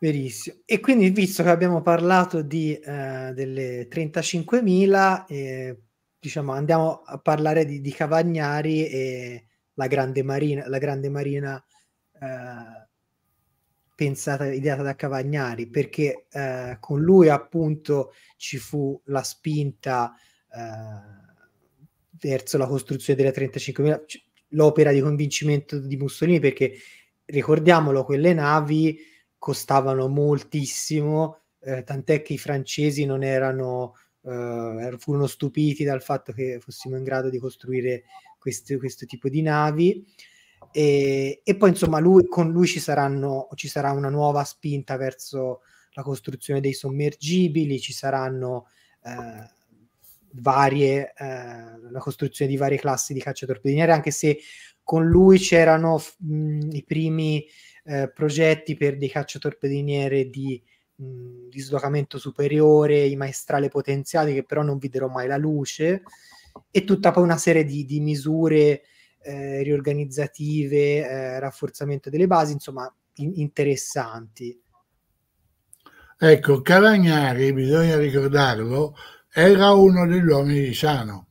Verissimo. E quindi, visto che abbiamo parlato di, eh, delle 35.000, eh, diciamo, andiamo a parlare di, di Cavagnari e la grande marina, la grande marina eh, pensata, ideata da Cavagnari, perché eh, con lui appunto ci fu la spinta eh, verso la costruzione delle 35.000, c- l'opera di convincimento di Mussolini, perché ricordiamolo, quelle navi costavano moltissimo, eh, tant'è che i francesi non erano, eh, furono stupiti dal fatto che fossimo in grado di costruire questo, questo tipo di navi. E, e poi insomma lui, con lui ci, saranno, ci sarà una nuova spinta verso la costruzione dei sommergibili, ci saranno eh, varie, eh, la costruzione di varie classi di cacciatorpedinieri, anche se con lui c'erano mh, i primi eh, progetti per dei cacciatorpedinieri di dislocamento superiore, i maestrale potenziali che però non videro mai la luce e tutta poi una serie di, di misure eh, riorganizzative, eh, rafforzamento delle basi, insomma, in- interessanti. Ecco, Cavagnari, bisogna ricordarlo, era uno degli uomini di Sano.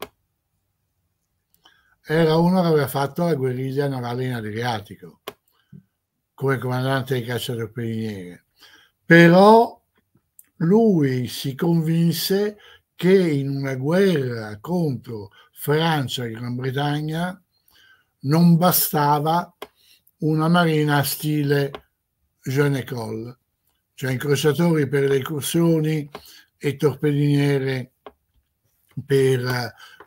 Era uno che aveva fatto la guerriglia navale in Adriatico come comandante di caccia del cacciatorpediniere. Però lui si convinse che in una guerra contro Francia e Gran Bretagna non bastava una marina stile Jeanne Colle, cioè incrociatori per le incursioni e torpediniere per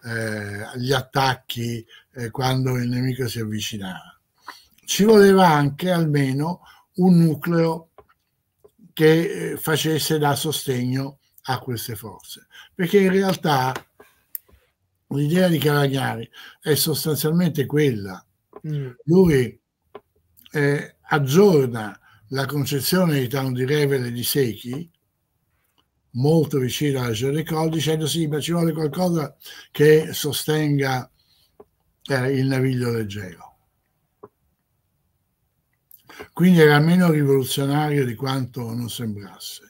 eh, gli attacchi eh, quando il nemico si avvicinava. Ci voleva anche almeno un nucleo che eh, facesse da sostegno a queste forze perché in realtà l'idea di Cavagnari è sostanzialmente quella. Mm. Lui eh, aggiorna la concezione di Town di Revel e di Secchi, molto vicino alla Gericol, dicendo sì, ma ci vuole qualcosa che sostenga eh, il naviglio leggero. Quindi era meno rivoluzionario di quanto non sembrasse.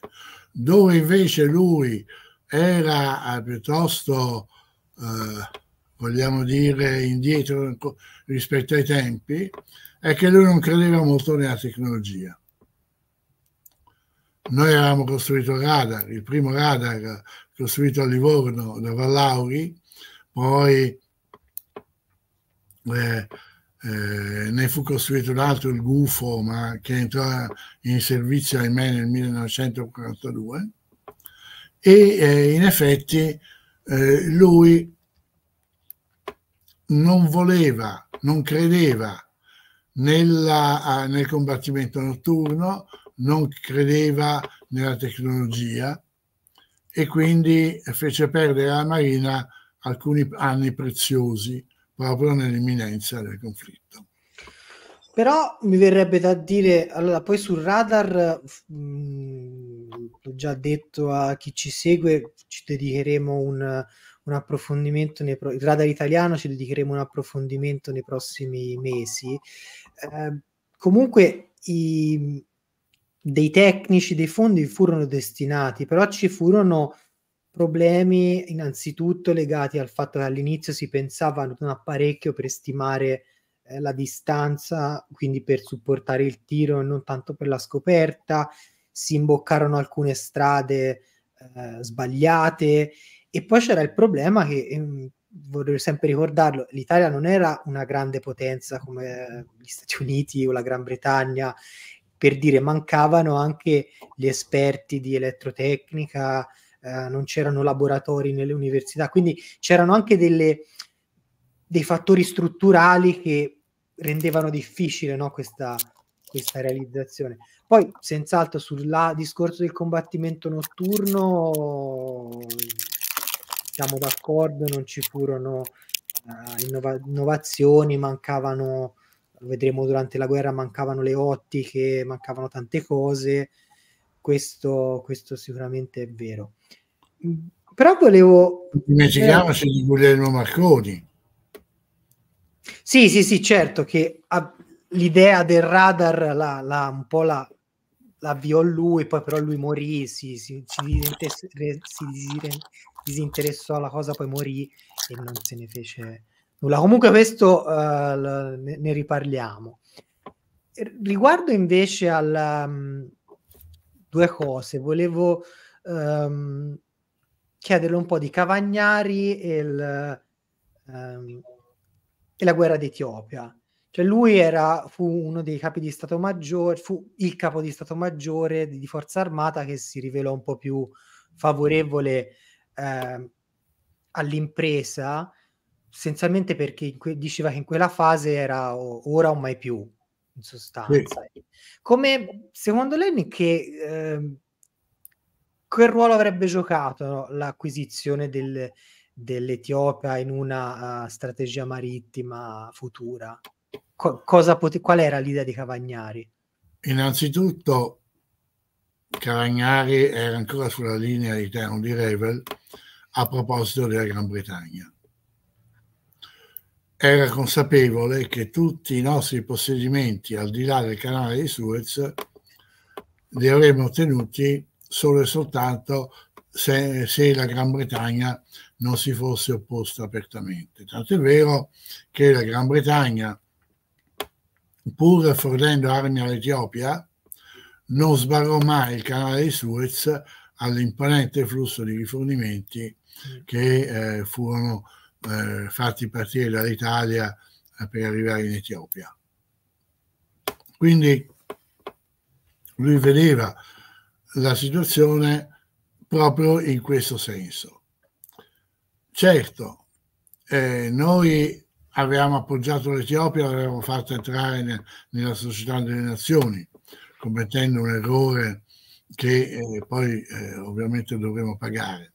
Dove invece lui era eh, piuttosto, eh, vogliamo dire, indietro rispetto ai tempi, è che lui non credeva molto nella tecnologia. Noi avevamo costruito radar, il primo radar costruito a Livorno da Vallauri, poi eh, eh, ne fu costruito un altro, il Gufo, ma che entrò in servizio ahimè nel 1942 e eh, in effetti eh, lui non voleva, non credeva nella, nel combattimento notturno, non credeva nella tecnologia e quindi fece perdere alla Marina alcuni anni preziosi proprio nell'imminenza del conflitto. Però mi verrebbe da dire, allora poi sul radar mh, l'ho già detto a chi ci segue, ci dedicheremo un, un approfondimento, nei pro- il radar italiano ci dedicheremo un approfondimento nei prossimi mesi. Eh, comunque i, dei tecnici, dei fondi furono destinati, però ci furono problemi innanzitutto legati al fatto che all'inizio si pensava ad un apparecchio per stimare eh, la distanza, quindi per supportare il tiro e non tanto per la scoperta si imboccarono alcune strade eh, sbagliate e poi c'era il problema che ehm, vorrei sempre ricordarlo, l'Italia non era una grande potenza come gli Stati Uniti o la Gran Bretagna, per dire mancavano anche gli esperti di elettrotecnica, eh, non c'erano laboratori nelle università, quindi c'erano anche delle, dei fattori strutturali che rendevano difficile no, questa, questa realizzazione. Poi, senz'altro, sul discorso del combattimento notturno, siamo d'accordo, non ci furono uh, innova- innovazioni, mancavano, lo vedremo durante la guerra, mancavano le ottiche, mancavano tante cose, questo, questo sicuramente è vero. Mm, però volevo... Dimentichiamoci eh, di Guglielmo Marconi. Sì, sì, sì, certo che l'idea del radar la, la, un po' la, l'avviò lui, poi però lui morì, si, si, si, disinteressò alla cosa, poi morì e non se ne fece nulla. Comunque questo uh, ne, ne, riparliamo. Riguardo invece alle um, mm, due cose, volevo um, chiederle un po' di Cavagnari e, il, um, e la guerra d'Etiopia cioè lui era, fu uno dei capi di Stato Maggiore, fu il capo di Stato Maggiore di, Forza Armata che si rivelò un po' più favorevole eh, all'impresa, essenzialmente perché que- diceva che in quella fase era o- ora o mai più, in sostanza. Sì. Come secondo lei che... Eh, quel ruolo avrebbe giocato no? l'acquisizione del, dell'Etiopia in una uh, strategia marittima futura? co- cosa pote- qual era l'idea di Cavagnari? Innanzitutto Cavagnari era ancora sulla linea di Terno di Revel a proposito della Gran Bretagna. Era consapevole che tutti i nostri possedimenti al di là del canale di Suez li avremmo ottenuti solo e soltanto se, se, la Gran Bretagna non si fosse opposta apertamente. Tant'è vero che la Gran Bretagna Pur fornendo armi all'Etiopia, non sbarrò mai il canale di Suez all'imponente flusso di rifornimenti mm. che eh, furono eh, fatti partire dall'Italia eh, per arrivare in Etiopia. Quindi lui vedeva la situazione proprio in questo senso. Certo, eh, noi avevamo appoggiato l'Etiopia, l'avevamo fatta entrare ne, nella società delle nazioni, commettendo un errore che eh, poi eh, ovviamente dovremo pagare.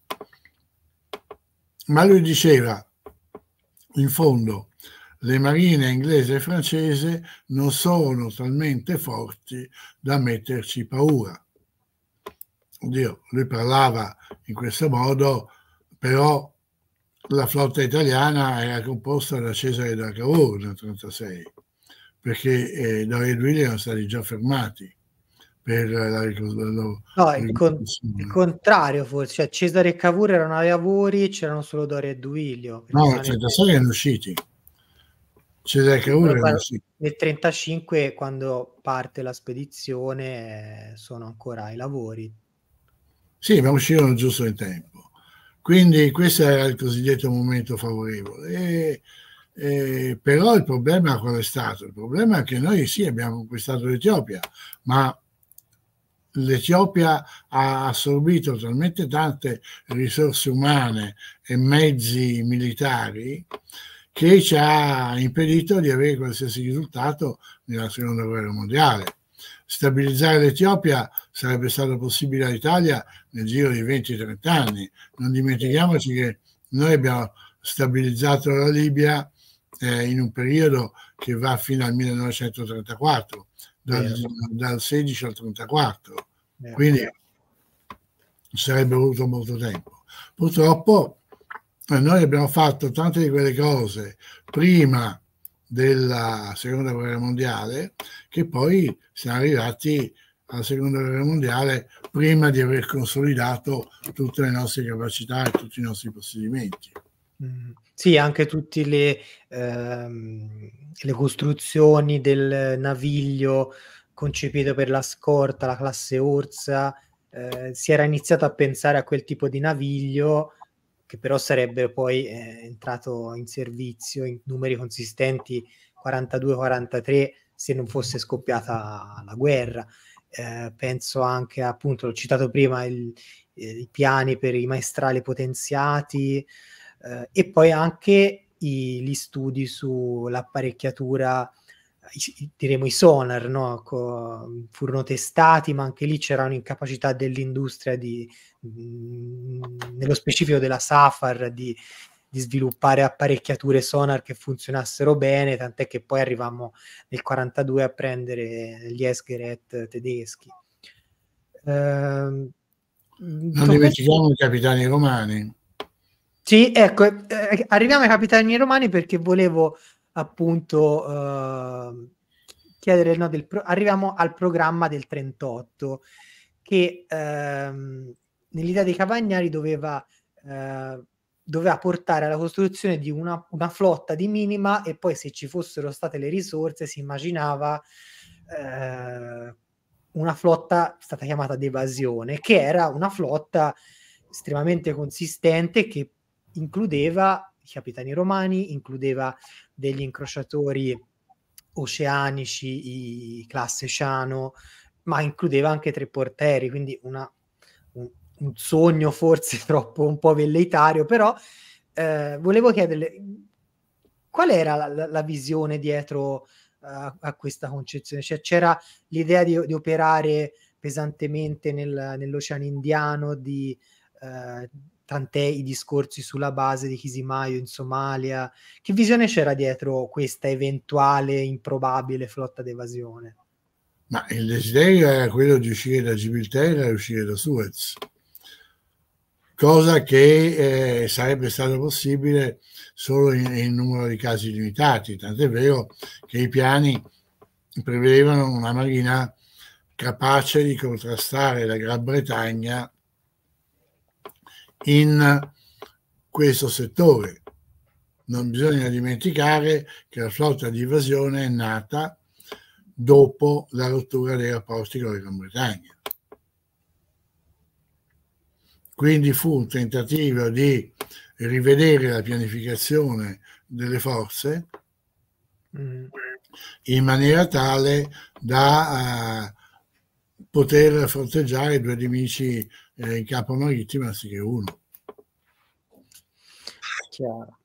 Ma lui diceva, in fondo, le marine inglese e francese non sono talmente forti da metterci paura. Oddio, lui parlava in questo modo, però la flotta italiana era composta da Cesare da Cavour nel 1936, perché eh, Dario e lui erano stati già fermati per la ricostruzione. No, il, con- il, contrario forse, cioè Cesare e Cavour erano ai lavori, e c'erano solo Dario e Duilio. No, cioè da soli erano usciti. Cesare e Cavour erano usciti. Nel 1935, quando parte la spedizione, eh, sono ancora ai lavori. Sì, ma uscirono giusto in tempo. Quindi questo era il cosiddetto momento favorevole. E, e, però il problema qual è stato? Il problema è che noi sì abbiamo conquistato l'Etiopia, ma l'Etiopia ha assorbito talmente tante risorse umane e mezzi militari che ci ha impedito di avere qualsiasi risultato nella seconda guerra mondiale. Stabilizzare l'Etiopia sarebbe stato possibile all'Italia nel giro di 20-30 anni. Non dimentichiamoci che noi abbiamo stabilizzato la Libia eh, in un periodo che va fino al 1934, dal, eh. dal 16 al 34, eh. quindi sarebbe voluto molto tempo. Purtroppo eh, noi abbiamo fatto tante di quelle cose prima della seconda guerra mondiale che poi siamo arrivati alla seconda guerra mondiale prima di aver consolidato tutte le nostre capacità e tutti i nostri possedimenti. Mm. Sì, anche tutte le, ehm, le, costruzioni del naviglio concepito per la scorta, la classe Orsa, eh, si era iniziato a pensare a quel tipo di naviglio che però sarebbe poi eh, entrato in servizio in numeri consistenti 42-43 se non fosse scoppiata la guerra. Eh, penso anche appunto, l'ho citato prima, il, eh, i piani per i maestrali potenziati eh, e poi anche i, gli studi sull'apparecchiatura, i, diremo i sonar, no? Co, furono testati, ma anche lì c'era un'incapacità dell'industria di, mh, mm, nello specifico della Safar di di sviluppare apparecchiature sonar che funzionassero bene, tant'è che poi arrivammo nel 42 a prendere gli Esgeret tedeschi. Ehm, non dimentichiamo i capitani romani. Sì, ecco, eh, arriviamo ai capitani romani perché volevo appunto eh, chiedere, no, del pro- arriviamo al programma del 38 che ehm, nell'idea dei Cavagnari doveva eh, doveva portare alla costruzione di una, una, flotta di minima e poi se ci fossero state le risorse si immaginava eh, una flotta stata chiamata d'evasione, che era una flotta estremamente consistente che includeva i capitani romani, includeva degli incrociatori oceanici, i classe Ciano, ma includeva anche tre portieri, quindi una un sogno forse troppo un po' velleitario, però eh, volevo chiederle qual era la, la, visione dietro a, eh, a, questa concezione? Cioè c'era l'idea di, di operare pesantemente nel, nell'Oceano Indiano, di eh, tant'è i discorsi sulla base di Kisimayo in Somalia. Che visione c'era dietro questa eventuale improbabile flotta d'evasione? Ma il desiderio era quello di uscire da Gibilterra e uscire da Suez cosa che eh, sarebbe stato possibile solo in, in, numero di casi limitati, tant'è vero che i piani prevedevano una marina capace di contrastare la Gran Bretagna in questo settore. Non bisogna dimenticare che la flotta di invasione è nata dopo la rottura dei rapporti con la Gran Bretagna. Quindi fu un tentativo di rivedere la pianificazione delle forze mm. in maniera tale da uh, poter fronteggiare due nemici eh, in capo marittimo anziché uno. Chiaro.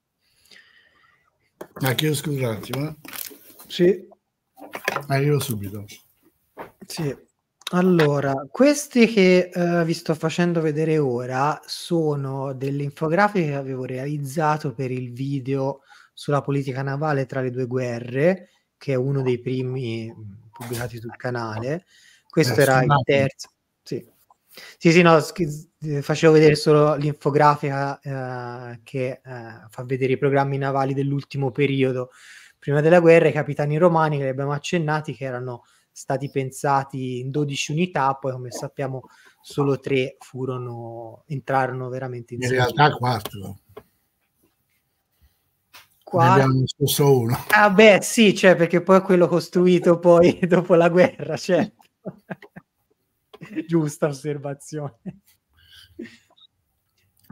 Ma chiedo scusa un attimo. Eh. Sì. Arrivo subito. Sì. Allora, questi che eh, vi sto facendo vedere ora sono delle infografiche che avevo realizzato per il video sulla politica navale tra le due guerre, che è uno dei primi mm, pubblicati sul canale. Questo eh, era il terzo. Sì, sì, sì no, sch- facevo vedere solo l'infografica eh, che eh, fa vedere i programmi navali dell'ultimo periodo, prima della guerra, i capitani romani che li abbiamo accennati, che erano stati pensati in 12 unità, poi come sappiamo solo 3 furono, entrarono veramente in, in realtà 4. Qua... abbiamo solo uno. Ah beh sì, cioè, perché poi quello costruito poi dopo la guerra, certo. Giusta osservazione.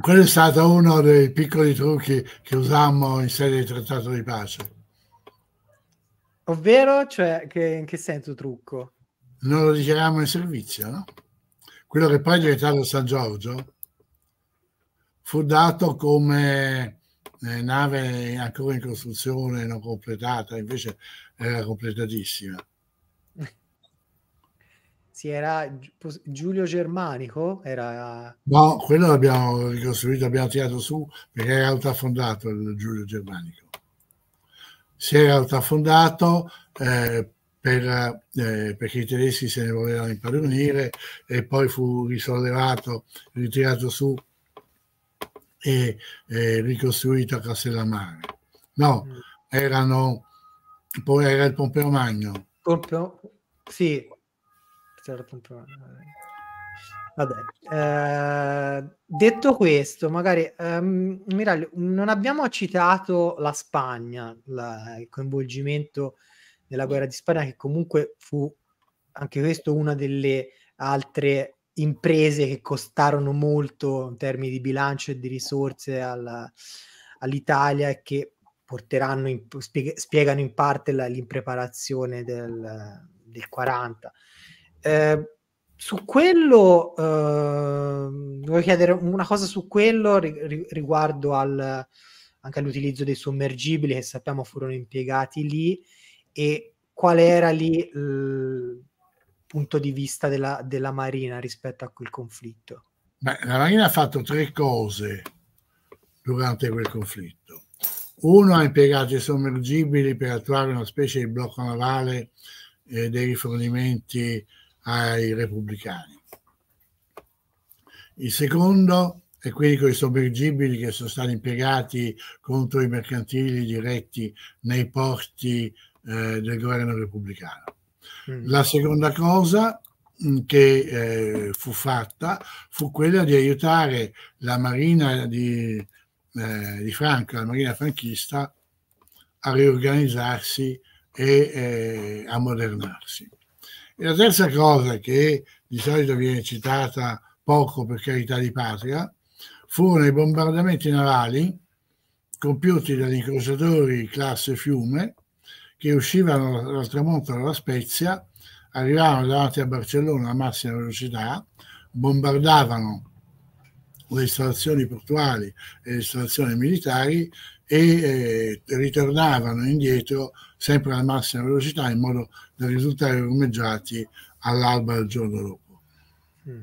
Quello è stato uno dei piccoli trucchi che usammo in sede di trattato di pace. Ovvero, cioè, che, in che senso trucco? Non lo dichiariamo in servizio, no? Quello che poi è diventato San Giorgio fu dato come eh, nave ancora in costruzione, non completata, invece era completatissima. Si era Giulio Germanico? Era... No, quello l'abbiamo ricostruito, abbiamo tirato su perché era autoaffondato il Giulio Germanico si era altrafondato eh, per, eh, perché i tedeschi se ne volevano impadronire e poi fu risollevato, ritirato su e eh, ricostruito a Castellammare. No, mm. erano poi era il Pompeo Magno. Pompeo, sì, c'era Pompeo Magno. Vabbè. Eh, detto questo, magari ehm, Miraglio, non abbiamo citato la Spagna, la, il coinvolgimento nella guerra di Spagna, che comunque fu anche questo una delle altre imprese che costarono molto in termini di bilancio e di risorse alla, all'Italia e che porteranno in, spieg- spiegano in parte la, l'impreparazione del, del 40. Eh, su quello eh, voglio chiedere una cosa su quello riguardo al, anche all'utilizzo dei sommergibili che sappiamo furono impiegati lì e qual era lì il punto di vista della, della Marina rispetto a quel conflitto? Beh, la Marina ha fatto tre cose durante quel conflitto. Uno ha impiegato i sommergibili per attuare una specie di blocco navale eh, dei rifornimenti ai repubblicani. Il secondo è quelli con i sommergibili che sono stati impiegati contro i mercantili diretti nei porti eh, del governo repubblicano. Mm. La seconda cosa mm, che eh, fu fatta fu quella di aiutare la marina di, eh, di Franco, la marina franchista, a riorganizzarsi e eh, a modernarsi. E la terza cosa che di solito viene citata poco per carità di patria, furono i bombardamenti navali compiuti dagli incrociatori classe Fiume che uscivano dal tramonto della Spezia, arrivavano davanti a Barcellona a massima velocità, bombardavano le installazioni portuali e le installazioni militari e eh, ritornavano indietro sempre alla massima velocità in modo da risultare ormeggiati all'alba del giorno dopo. Mm.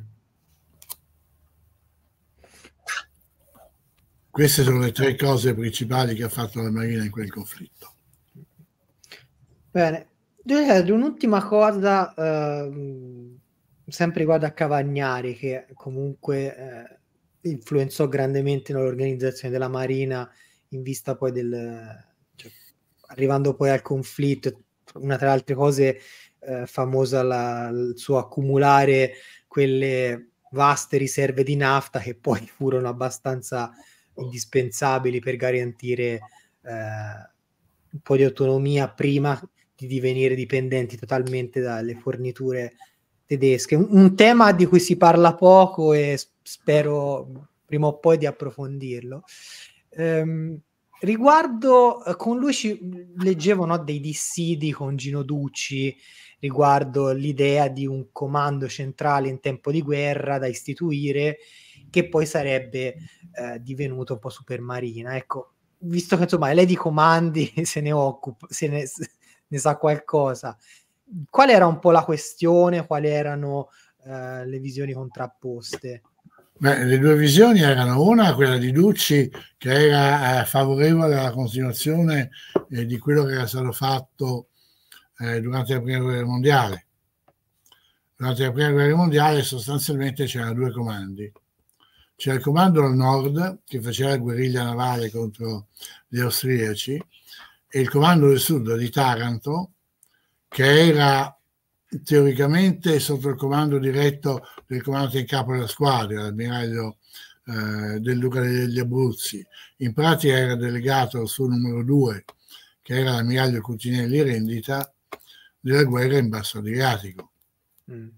Queste sono le tre cose principali che ha fatto la Marina in quel conflitto. Bene, un'ultima cosa, eh, sempre riguardo a Cavagnari, che comunque eh, influenzò grandemente nell'organizzazione della Marina in vista poi del... Cioè, arrivando poi al conflitto, una tra le altre cose eh, famosa la, il suo accumulare quelle vaste riserve di nafta che poi furono abbastanza indispensabili per garantire eh, un po' di autonomia prima di divenire dipendenti totalmente dalle forniture tedesche. Un, un tema di cui si parla poco e spero prima o poi di approfondirlo. Ehm, Riguardo eh, con lui ci leggevo no, dei dissidi con Gino Ducci riguardo l'idea di un comando centrale in tempo di guerra da istituire che poi sarebbe eh, divenuto un po' supermarina. Ecco, visto che insomma lei di comandi se ne occupa, se ne, se ne sa qualcosa, qual era un po' la questione, quali erano eh, le visioni contrapposte? Beh, le due visioni erano una, quella di Ducci, che era eh, favorevole alla continuazione eh, di quello che era stato fatto eh, durante la Prima Guerra Mondiale. Durante la Prima Guerra Mondiale sostanzialmente c'erano due comandi. C'era il comando al nord, che faceva guerriglia navale contro gli austriaci, e il comando del sud di Taranto, che era teoricamente sotto il comando diretto del comandante in capo della squadra, l'ammiraglio eh, del Duca degli Abruzzi. In pratica era delegato al suo numero due, che era l'ammiraglio Cutinelli Rendita, della guerra in Basso Adriatico. Mm.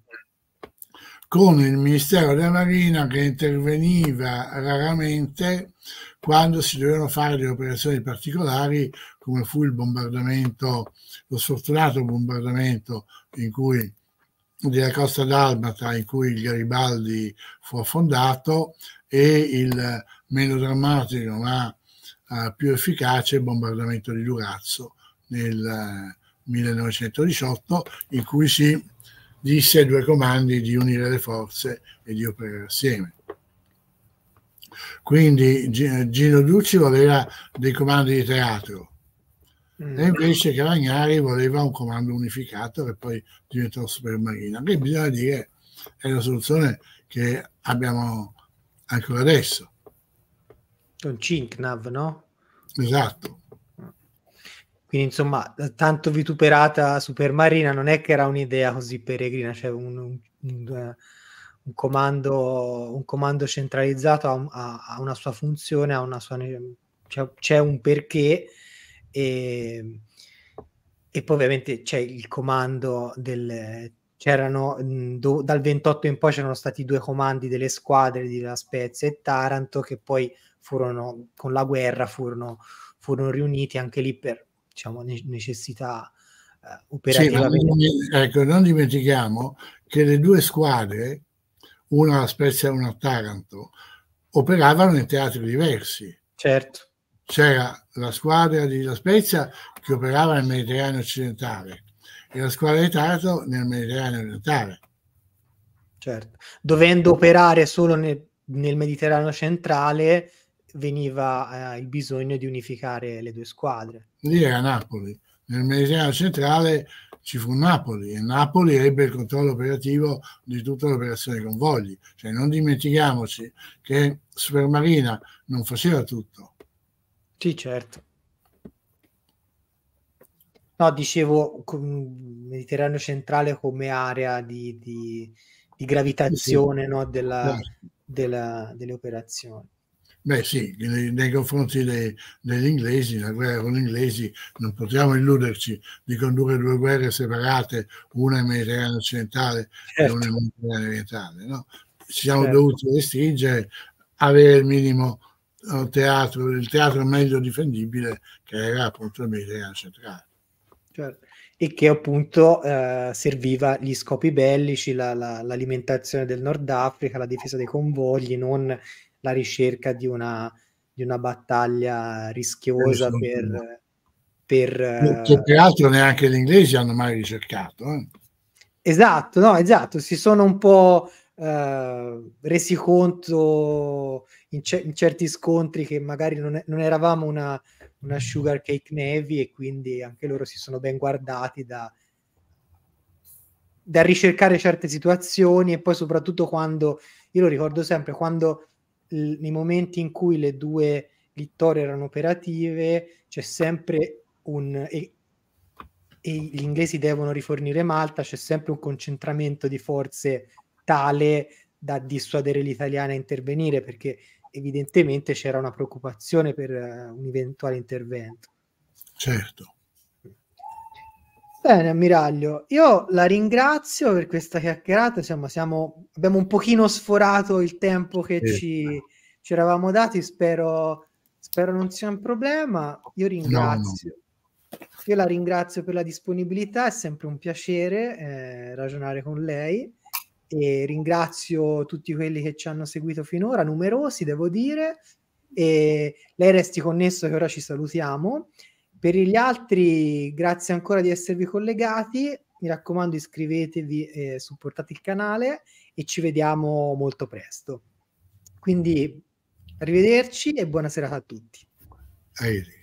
Con il Ministero della Marina che interveniva raramente quando si dovevano fare delle operazioni particolari, come fu il bombardamento, lo sfortunato bombardamento in cui della costa d'Albata in cui il Garibaldi fu affondato e il meno drammatico ma uh, più efficace bombardamento di Durazzo nel uh, eh, 1918 in cui si disse ai due comandi di unire le forze e di operare assieme. Quindi Gino Ducci voleva dei comandi di teatro, e mm. invece Cavagnari voleva un comando unificato che poi diventò Supermarina, che bisogna dire è la soluzione che abbiamo ancora adesso. Con Cinknav, no? Esatto. Quindi insomma, tanto vituperata Supermarina non è che era un'idea così peregrina, cioè un, un, un, un comando, comando, centralizzato ha, ha, una sua funzione, ha una sua, cioè, c'è un perché e, ehm, e poi ovviamente c'è il comando del c'erano do, dal 28 in poi c'erano stati due comandi delle squadre di La Spezia e Taranto che poi furono con la guerra furono, furono riuniti anche lì per diciamo, ne- necessità eh, operativa. Sì, ecco, non dimentichiamo che le due squadre, una La Spezia e una Taranto, operavano in teatri diversi. Certo c'era la squadra di La Spezia che operava nel Mediterraneo occidentale e la squadra di Taranto nel Mediterraneo orientale. Certo, dovendo operare solo nel, nel Mediterraneo centrale veniva eh, il bisogno di unificare le due squadre. Lì era Napoli, nel Mediterraneo centrale ci fu Napoli e Napoli ebbe il controllo operativo di tutta l'operazione convogli. Cioè, non dimentichiamoci che Supermarina non faceva tutto, sì, certo. No, dicevo Mediterraneo centrale come area di, di, di gravitazione sì. no, della, della, delle operazioni. Beh sì, nei, nei confronti dei, degli inglesi, la guerra con gli inglesi, non possiamo illuderci di condurre due guerre separate, una in Mediterraneo centrale certo. e una in certo. Mediterraneo orientale. No? Ci siamo certo. dovuti restringere, avere il minimo eh, teatro, il teatro meglio difendibile che era appunto il Mediterraneo centrale. Certo. E che appunto eh, serviva gli scopi bellici, la, la, l'alimentazione del Nord Africa, la difesa dei convogli, non la ricerca di una, di una battaglia rischiosa per... per eh, che peraltro neanche gli inglesi hanno mai ricercato. Eh. Esatto, no, esatto, si sono un po' eh, resi conto in, ce- in certi scontri che magari non, è, non eravamo una, una, sugar cake navy e quindi anche loro si sono ben guardati da, da ricercare certe situazioni e poi soprattutto quando, io lo ricordo sempre, quando l- nei momenti in cui le due vittorie erano operative c'è sempre un... E, e gli inglesi devono rifornire Malta, c'è sempre un concentramento di forze tale da dissuadere l'italiana a intervenire perché evidentemente c'era una preoccupazione per eh, un eventuale intervento. Certo. Bene, ammiraglio, io la ringrazio per questa chiacchierata, insomma siamo, abbiamo un pochino sforato il tempo che sì. ci, ci, eravamo dati, spero, spero, non sia un problema, io ringrazio. No, no. Io la ringrazio per la disponibilità, è sempre un piacere eh, ragionare con lei e ringrazio tutti quelli che ci hanno seguito finora, numerosi devo dire, e lei resti connesso che ora ci salutiamo. Per gli altri, grazie ancora di esservi collegati, mi raccomando iscrivetevi e supportate il canale e ci vediamo molto presto. Quindi arrivederci e buona serata a tutti. Aere.